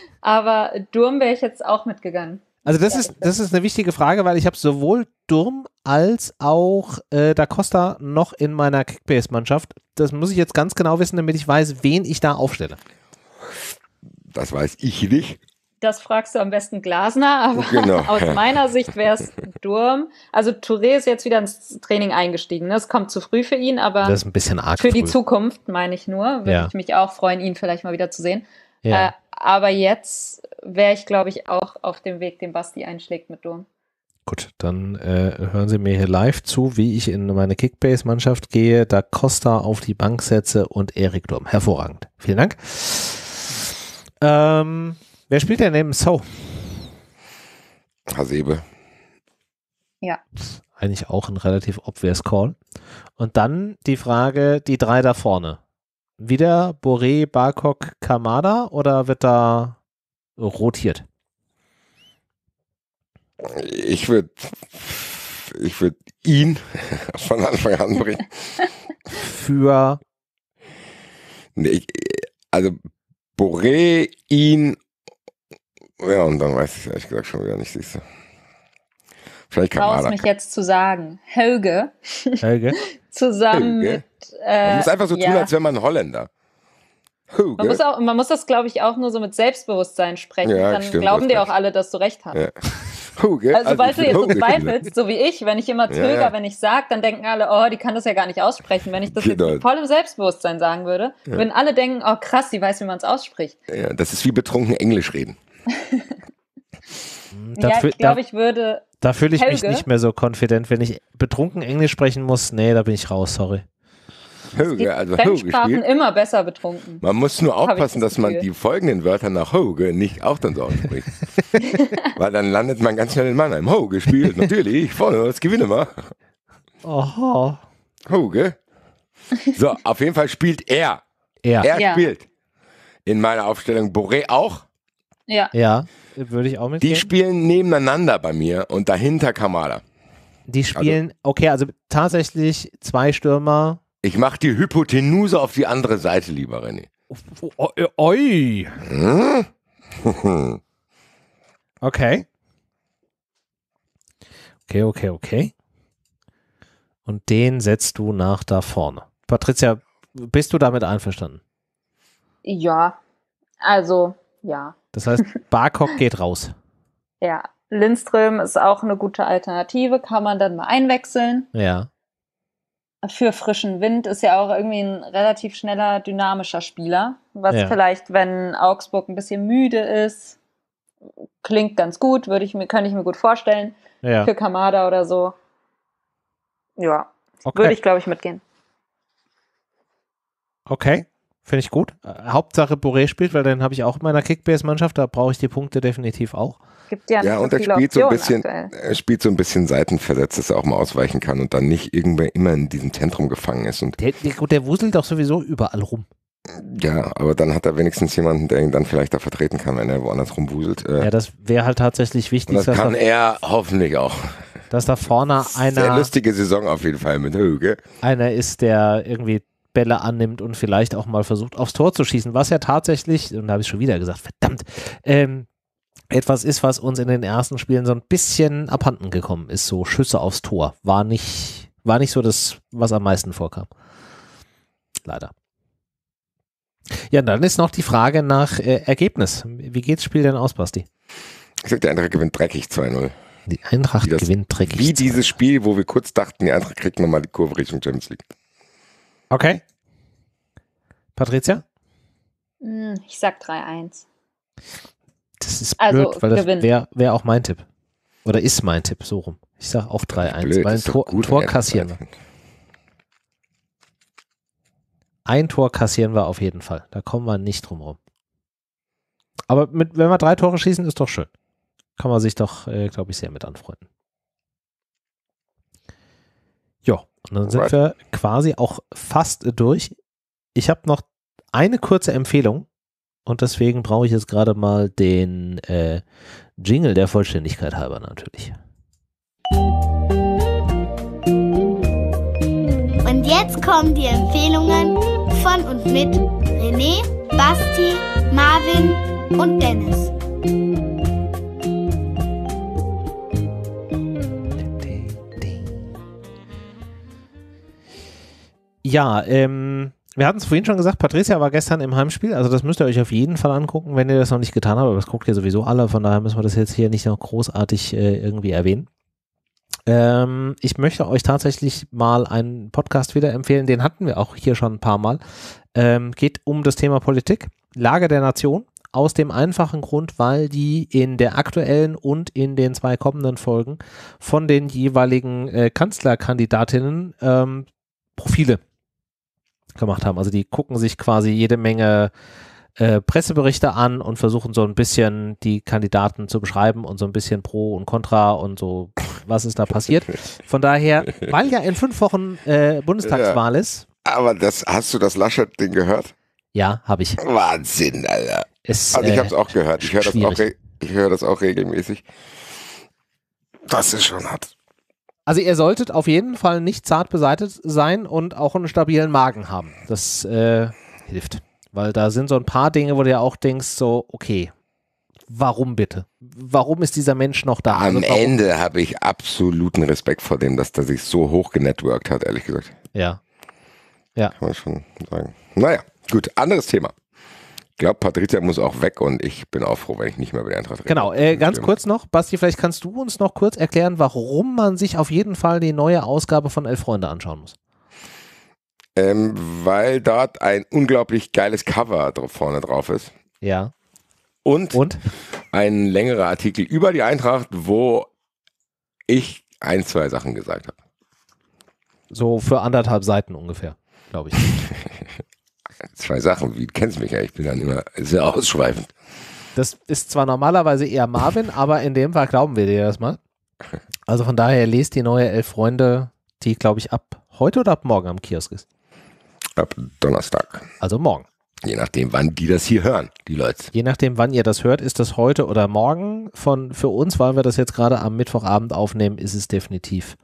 <laughs> Aber Durm wäre ich jetzt auch mitgegangen. Also das ist, das ist eine wichtige Frage, weil ich habe sowohl Durm als auch äh, Da Costa noch in meiner Kickbase-Mannschaft. Das muss ich jetzt ganz genau wissen, damit ich weiß, wen ich da aufstelle. Das weiß ich nicht das fragst du am besten Glasner, aber genau. <laughs> aus meiner Sicht wäre es Durm. Also Touré ist jetzt wieder ins Training eingestiegen. Das ne? kommt zu früh für ihn, aber das ist ein bisschen arg für früh. die Zukunft, meine ich nur, würde ja. ich mich auch freuen, ihn vielleicht mal wieder zu sehen. Ja. Äh, aber jetzt wäre ich, glaube ich, auch auf dem Weg, den Basti einschlägt mit Durm. Gut, dann äh, hören Sie mir hier live zu, wie ich in meine Kickbase-Mannschaft gehe, da Costa auf die Bank setze und Erik Durm. Hervorragend. Vielen Dank. Ähm, Wer spielt denn neben So? Hasebe. Ja. Eigentlich auch ein relativ obvious Call. Und dann die Frage, die drei da vorne. Wieder Boré, Barkok, Kamada oder wird da rotiert? Ich würde ich würde ihn <laughs> von Anfang an bringen. <laughs> Für. Nee, also Boré, ihn ja, und dann weiß ich es ehrlich gesagt schon wieder nicht, siehst du. Vielleicht kann Traust mich jetzt zu sagen. Helge. Helge. <laughs> Zusammen Helge. mit. Äh, man muss äh, einfach so ja. tun, als wäre man ein Holländer. Helge. Man muss, auch, man muss das, glaube ich, auch nur so mit Selbstbewusstsein sprechen. Ja, dann stimmt, glauben dir auch alle, dass du recht hast. Ja. Huge. Also, sobald also, du jetzt Huge so zweifelst, so wie ich, wenn ich immer zöger, ja, ja. wenn ich sage, dann denken alle, oh, die kann das ja gar nicht aussprechen. Wenn ich das genau. jetzt voll im Selbstbewusstsein sagen würde, ja. würden alle denken, oh krass, die weiß, wie man es ausspricht. Ja, das ist wie betrunken Englisch reden. Hm, da ja, ich glaube, ich würde. Da fühle ich Helge. mich nicht mehr so konfident. wenn ich betrunken Englisch sprechen muss. Nee, da bin ich raus, sorry. Höge, also Höge spielt. immer besser betrunken. Man muss nur aufpassen, das dass man die folgenden Wörter nach Höge nicht auch dann so ausspricht. <laughs> Weil dann landet man ganz schnell in Mannheim. Höge spielt natürlich, vorne, das gewinne mal. Oho. Höge. So, auf jeden Fall spielt er. Er, er ja. spielt. In meiner Aufstellung Boré auch. Ja. Ja, würde ich auch mitgehen. Die spielen nebeneinander bei mir und dahinter Kamada. Die also spielen, also, okay, also tatsächlich zwei Stürmer. Ich mache die Hypotenuse auf die andere Seite lieber, René. Oi. Hm? <laughs> okay. Okay, okay, okay. Und den setzt du nach da vorne. Patricia, bist du damit einverstanden? Ja, also ja. Das heißt, <laughs> Barkok geht raus. Ja, Lindström ist auch eine gute Alternative, kann man dann mal einwechseln. Ja. Für frischen Wind ist ja auch irgendwie ein relativ schneller, dynamischer Spieler, was ja. vielleicht, wenn Augsburg ein bisschen müde ist, klingt ganz gut, würde ich mir, könnte ich mir gut vorstellen. Ja. Für Kamada oder so. Ja, okay. würde ich, glaube ich, mitgehen. Okay. Finde ich gut. Äh, Hauptsache Boré spielt, weil dann habe ich auch in meiner Kickbase-Mannschaft, da brauche ich die Punkte definitiv auch. Gibt ja, ja so und er spielt so, ein bisschen, er spielt so ein bisschen seitenversetzt, dass er auch mal ausweichen kann und dann nicht irgendwer immer in diesem Zentrum gefangen ist. Und der, der, der wuselt doch sowieso überall rum. Ja, aber dann hat er wenigstens jemanden, der ihn dann vielleicht da vertreten kann, wenn er woanders rumwuselt. Äh. Ja, das wäre halt tatsächlich wichtig. Und das kann er hoffentlich auch. Dass da vorne einer. Sehr lustige Saison auf jeden Fall mit Höge. Einer ist, der irgendwie Bälle annimmt und vielleicht auch mal versucht, aufs Tor zu schießen, was ja tatsächlich, und da habe ich schon wieder gesagt, verdammt, ähm, etwas ist, was uns in den ersten Spielen so ein bisschen abhanden gekommen ist. So Schüsse aufs Tor. War nicht, war nicht so das, was am meisten vorkam. Leider. Ja, dann ist noch die Frage nach äh, Ergebnis. Wie geht das Spiel denn aus, Basti? Ich sag, der Eintracht gewinnt dreckig 2-0. Die Eintracht das, gewinnt dreckig. Wie dieses Spiel, wo wir kurz dachten, die Eintracht kriegt nochmal die Kurve Richtung Champions League. Okay. Patricia? Hm, ich sag 3-1. Das ist also, blöd, also, weil das wäre wär auch mein Tipp. Oder ist mein Tipp, so rum. Ich sag auch 3-1, weil ein Tor, gut, Tor kassieren wir. Ein Tor kassieren wir auf jeden Fall. Da kommen wir nicht drum rum. Aber mit, wenn wir drei Tore schießen, ist doch schön. Kann man sich doch, äh, glaube ich, sehr mit anfreunden. Und dann sind right. wir quasi auch fast durch. Ich habe noch eine kurze Empfehlung und deswegen brauche ich jetzt gerade mal den äh, Jingle der Vollständigkeit halber natürlich. Und jetzt kommen die Empfehlungen von und mit René, Basti, Marvin und Dennis. Ja, ähm, wir hatten es vorhin schon gesagt, Patricia war gestern im Heimspiel, also das müsst ihr euch auf jeden Fall angucken, wenn ihr das noch nicht getan habt, aber das guckt ihr sowieso alle, von daher müssen wir das jetzt hier nicht noch großartig äh, irgendwie erwähnen. Ähm, ich möchte euch tatsächlich mal einen Podcast wieder empfehlen, den hatten wir auch hier schon ein paar Mal. Ähm, geht um das Thema Politik, Lage der Nation, aus dem einfachen Grund, weil die in der aktuellen und in den zwei kommenden Folgen von den jeweiligen äh, Kanzlerkandidatinnen ähm, Profile gemacht haben. Also die gucken sich quasi jede Menge äh, Presseberichte an und versuchen so ein bisschen die Kandidaten zu beschreiben und so ein bisschen pro und contra und so, was ist da passiert. Von daher, weil ja in fünf Wochen äh, Bundestagswahl ja. ist. Aber das, hast du das Laschet-Ding gehört? Ja, habe ich. Wahnsinn, Alter. Ist, also ich habe es äh, auch gehört. Ich höre das, auch, hör das auch regelmäßig. Das ist schon hart. Also ihr solltet auf jeden Fall nicht zart beseitet sein und auch einen stabilen Magen haben. Das äh, hilft. Weil da sind so ein paar Dinge, wo du ja auch denkst, so, okay, warum bitte? Warum ist dieser Mensch noch da? Am also Ende habe ich absoluten Respekt vor dem, dass der sich so hoch genetworked hat, ehrlich gesagt. Ja. Ja. Kann man schon sagen. Naja, gut, anderes Thema. Ich glaube, Patricia muss auch weg und ich bin auch froh, wenn ich nicht mehr über die Eintracht rede. Genau, äh, ganz kurz noch, Basti, vielleicht kannst du uns noch kurz erklären, warum man sich auf jeden Fall die neue Ausgabe von Elf Freunde anschauen muss. Ähm, weil dort ein unglaublich geiles Cover vorne drauf ist. Ja. Und, und ein längerer Artikel über die Eintracht, wo ich ein, zwei Sachen gesagt habe. So für anderthalb Seiten ungefähr, glaube ich. <laughs> zwei Sachen. Wie kennst mich ja? Ich bin dann immer sehr ausschweifend. Das ist zwar normalerweise eher Marvin, aber in dem Fall glauben wir dir das mal. Also von daher lest die neue Elf Freunde, die glaube ich ab heute oder ab morgen am Kiosk ist. Ab Donnerstag. Also morgen. Je nachdem, wann die das hier hören, die Leute. Je nachdem, wann ihr das hört, ist das heute oder morgen. Von, für uns, weil wir das jetzt gerade am Mittwochabend aufnehmen, ist es definitiv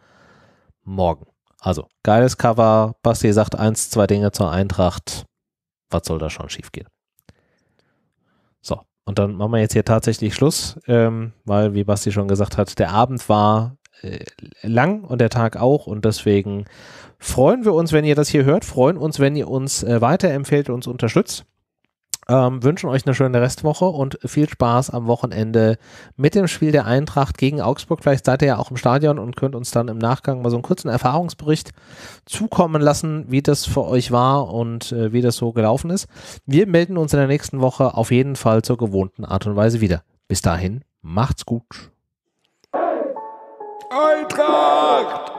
morgen. Also, geiles Cover. Basti sagt eins, zwei Dinge zur Eintracht was soll da schon schiefgehen? So, und dann machen wir jetzt hier tatsächlich Schluss, ähm, weil, wie Basti schon gesagt hat, der Abend war äh, lang und der Tag auch und deswegen freuen wir uns, wenn ihr das hier hört, freuen uns, wenn ihr uns äh, weiterempfehlt, uns unterstützt. Ähm, wünschen euch eine schöne Restwoche und viel Spaß am Wochenende mit dem Spiel der Eintracht gegen Augsburg. Vielleicht seid ihr ja auch im Stadion und könnt uns dann im Nachgang mal so einen kurzen Erfahrungsbericht zukommen lassen, wie das für euch war und äh, wie das so gelaufen ist. Wir melden uns in der nächsten Woche auf jeden Fall zur gewohnten Art und Weise wieder. Bis dahin, macht's gut. Eintracht!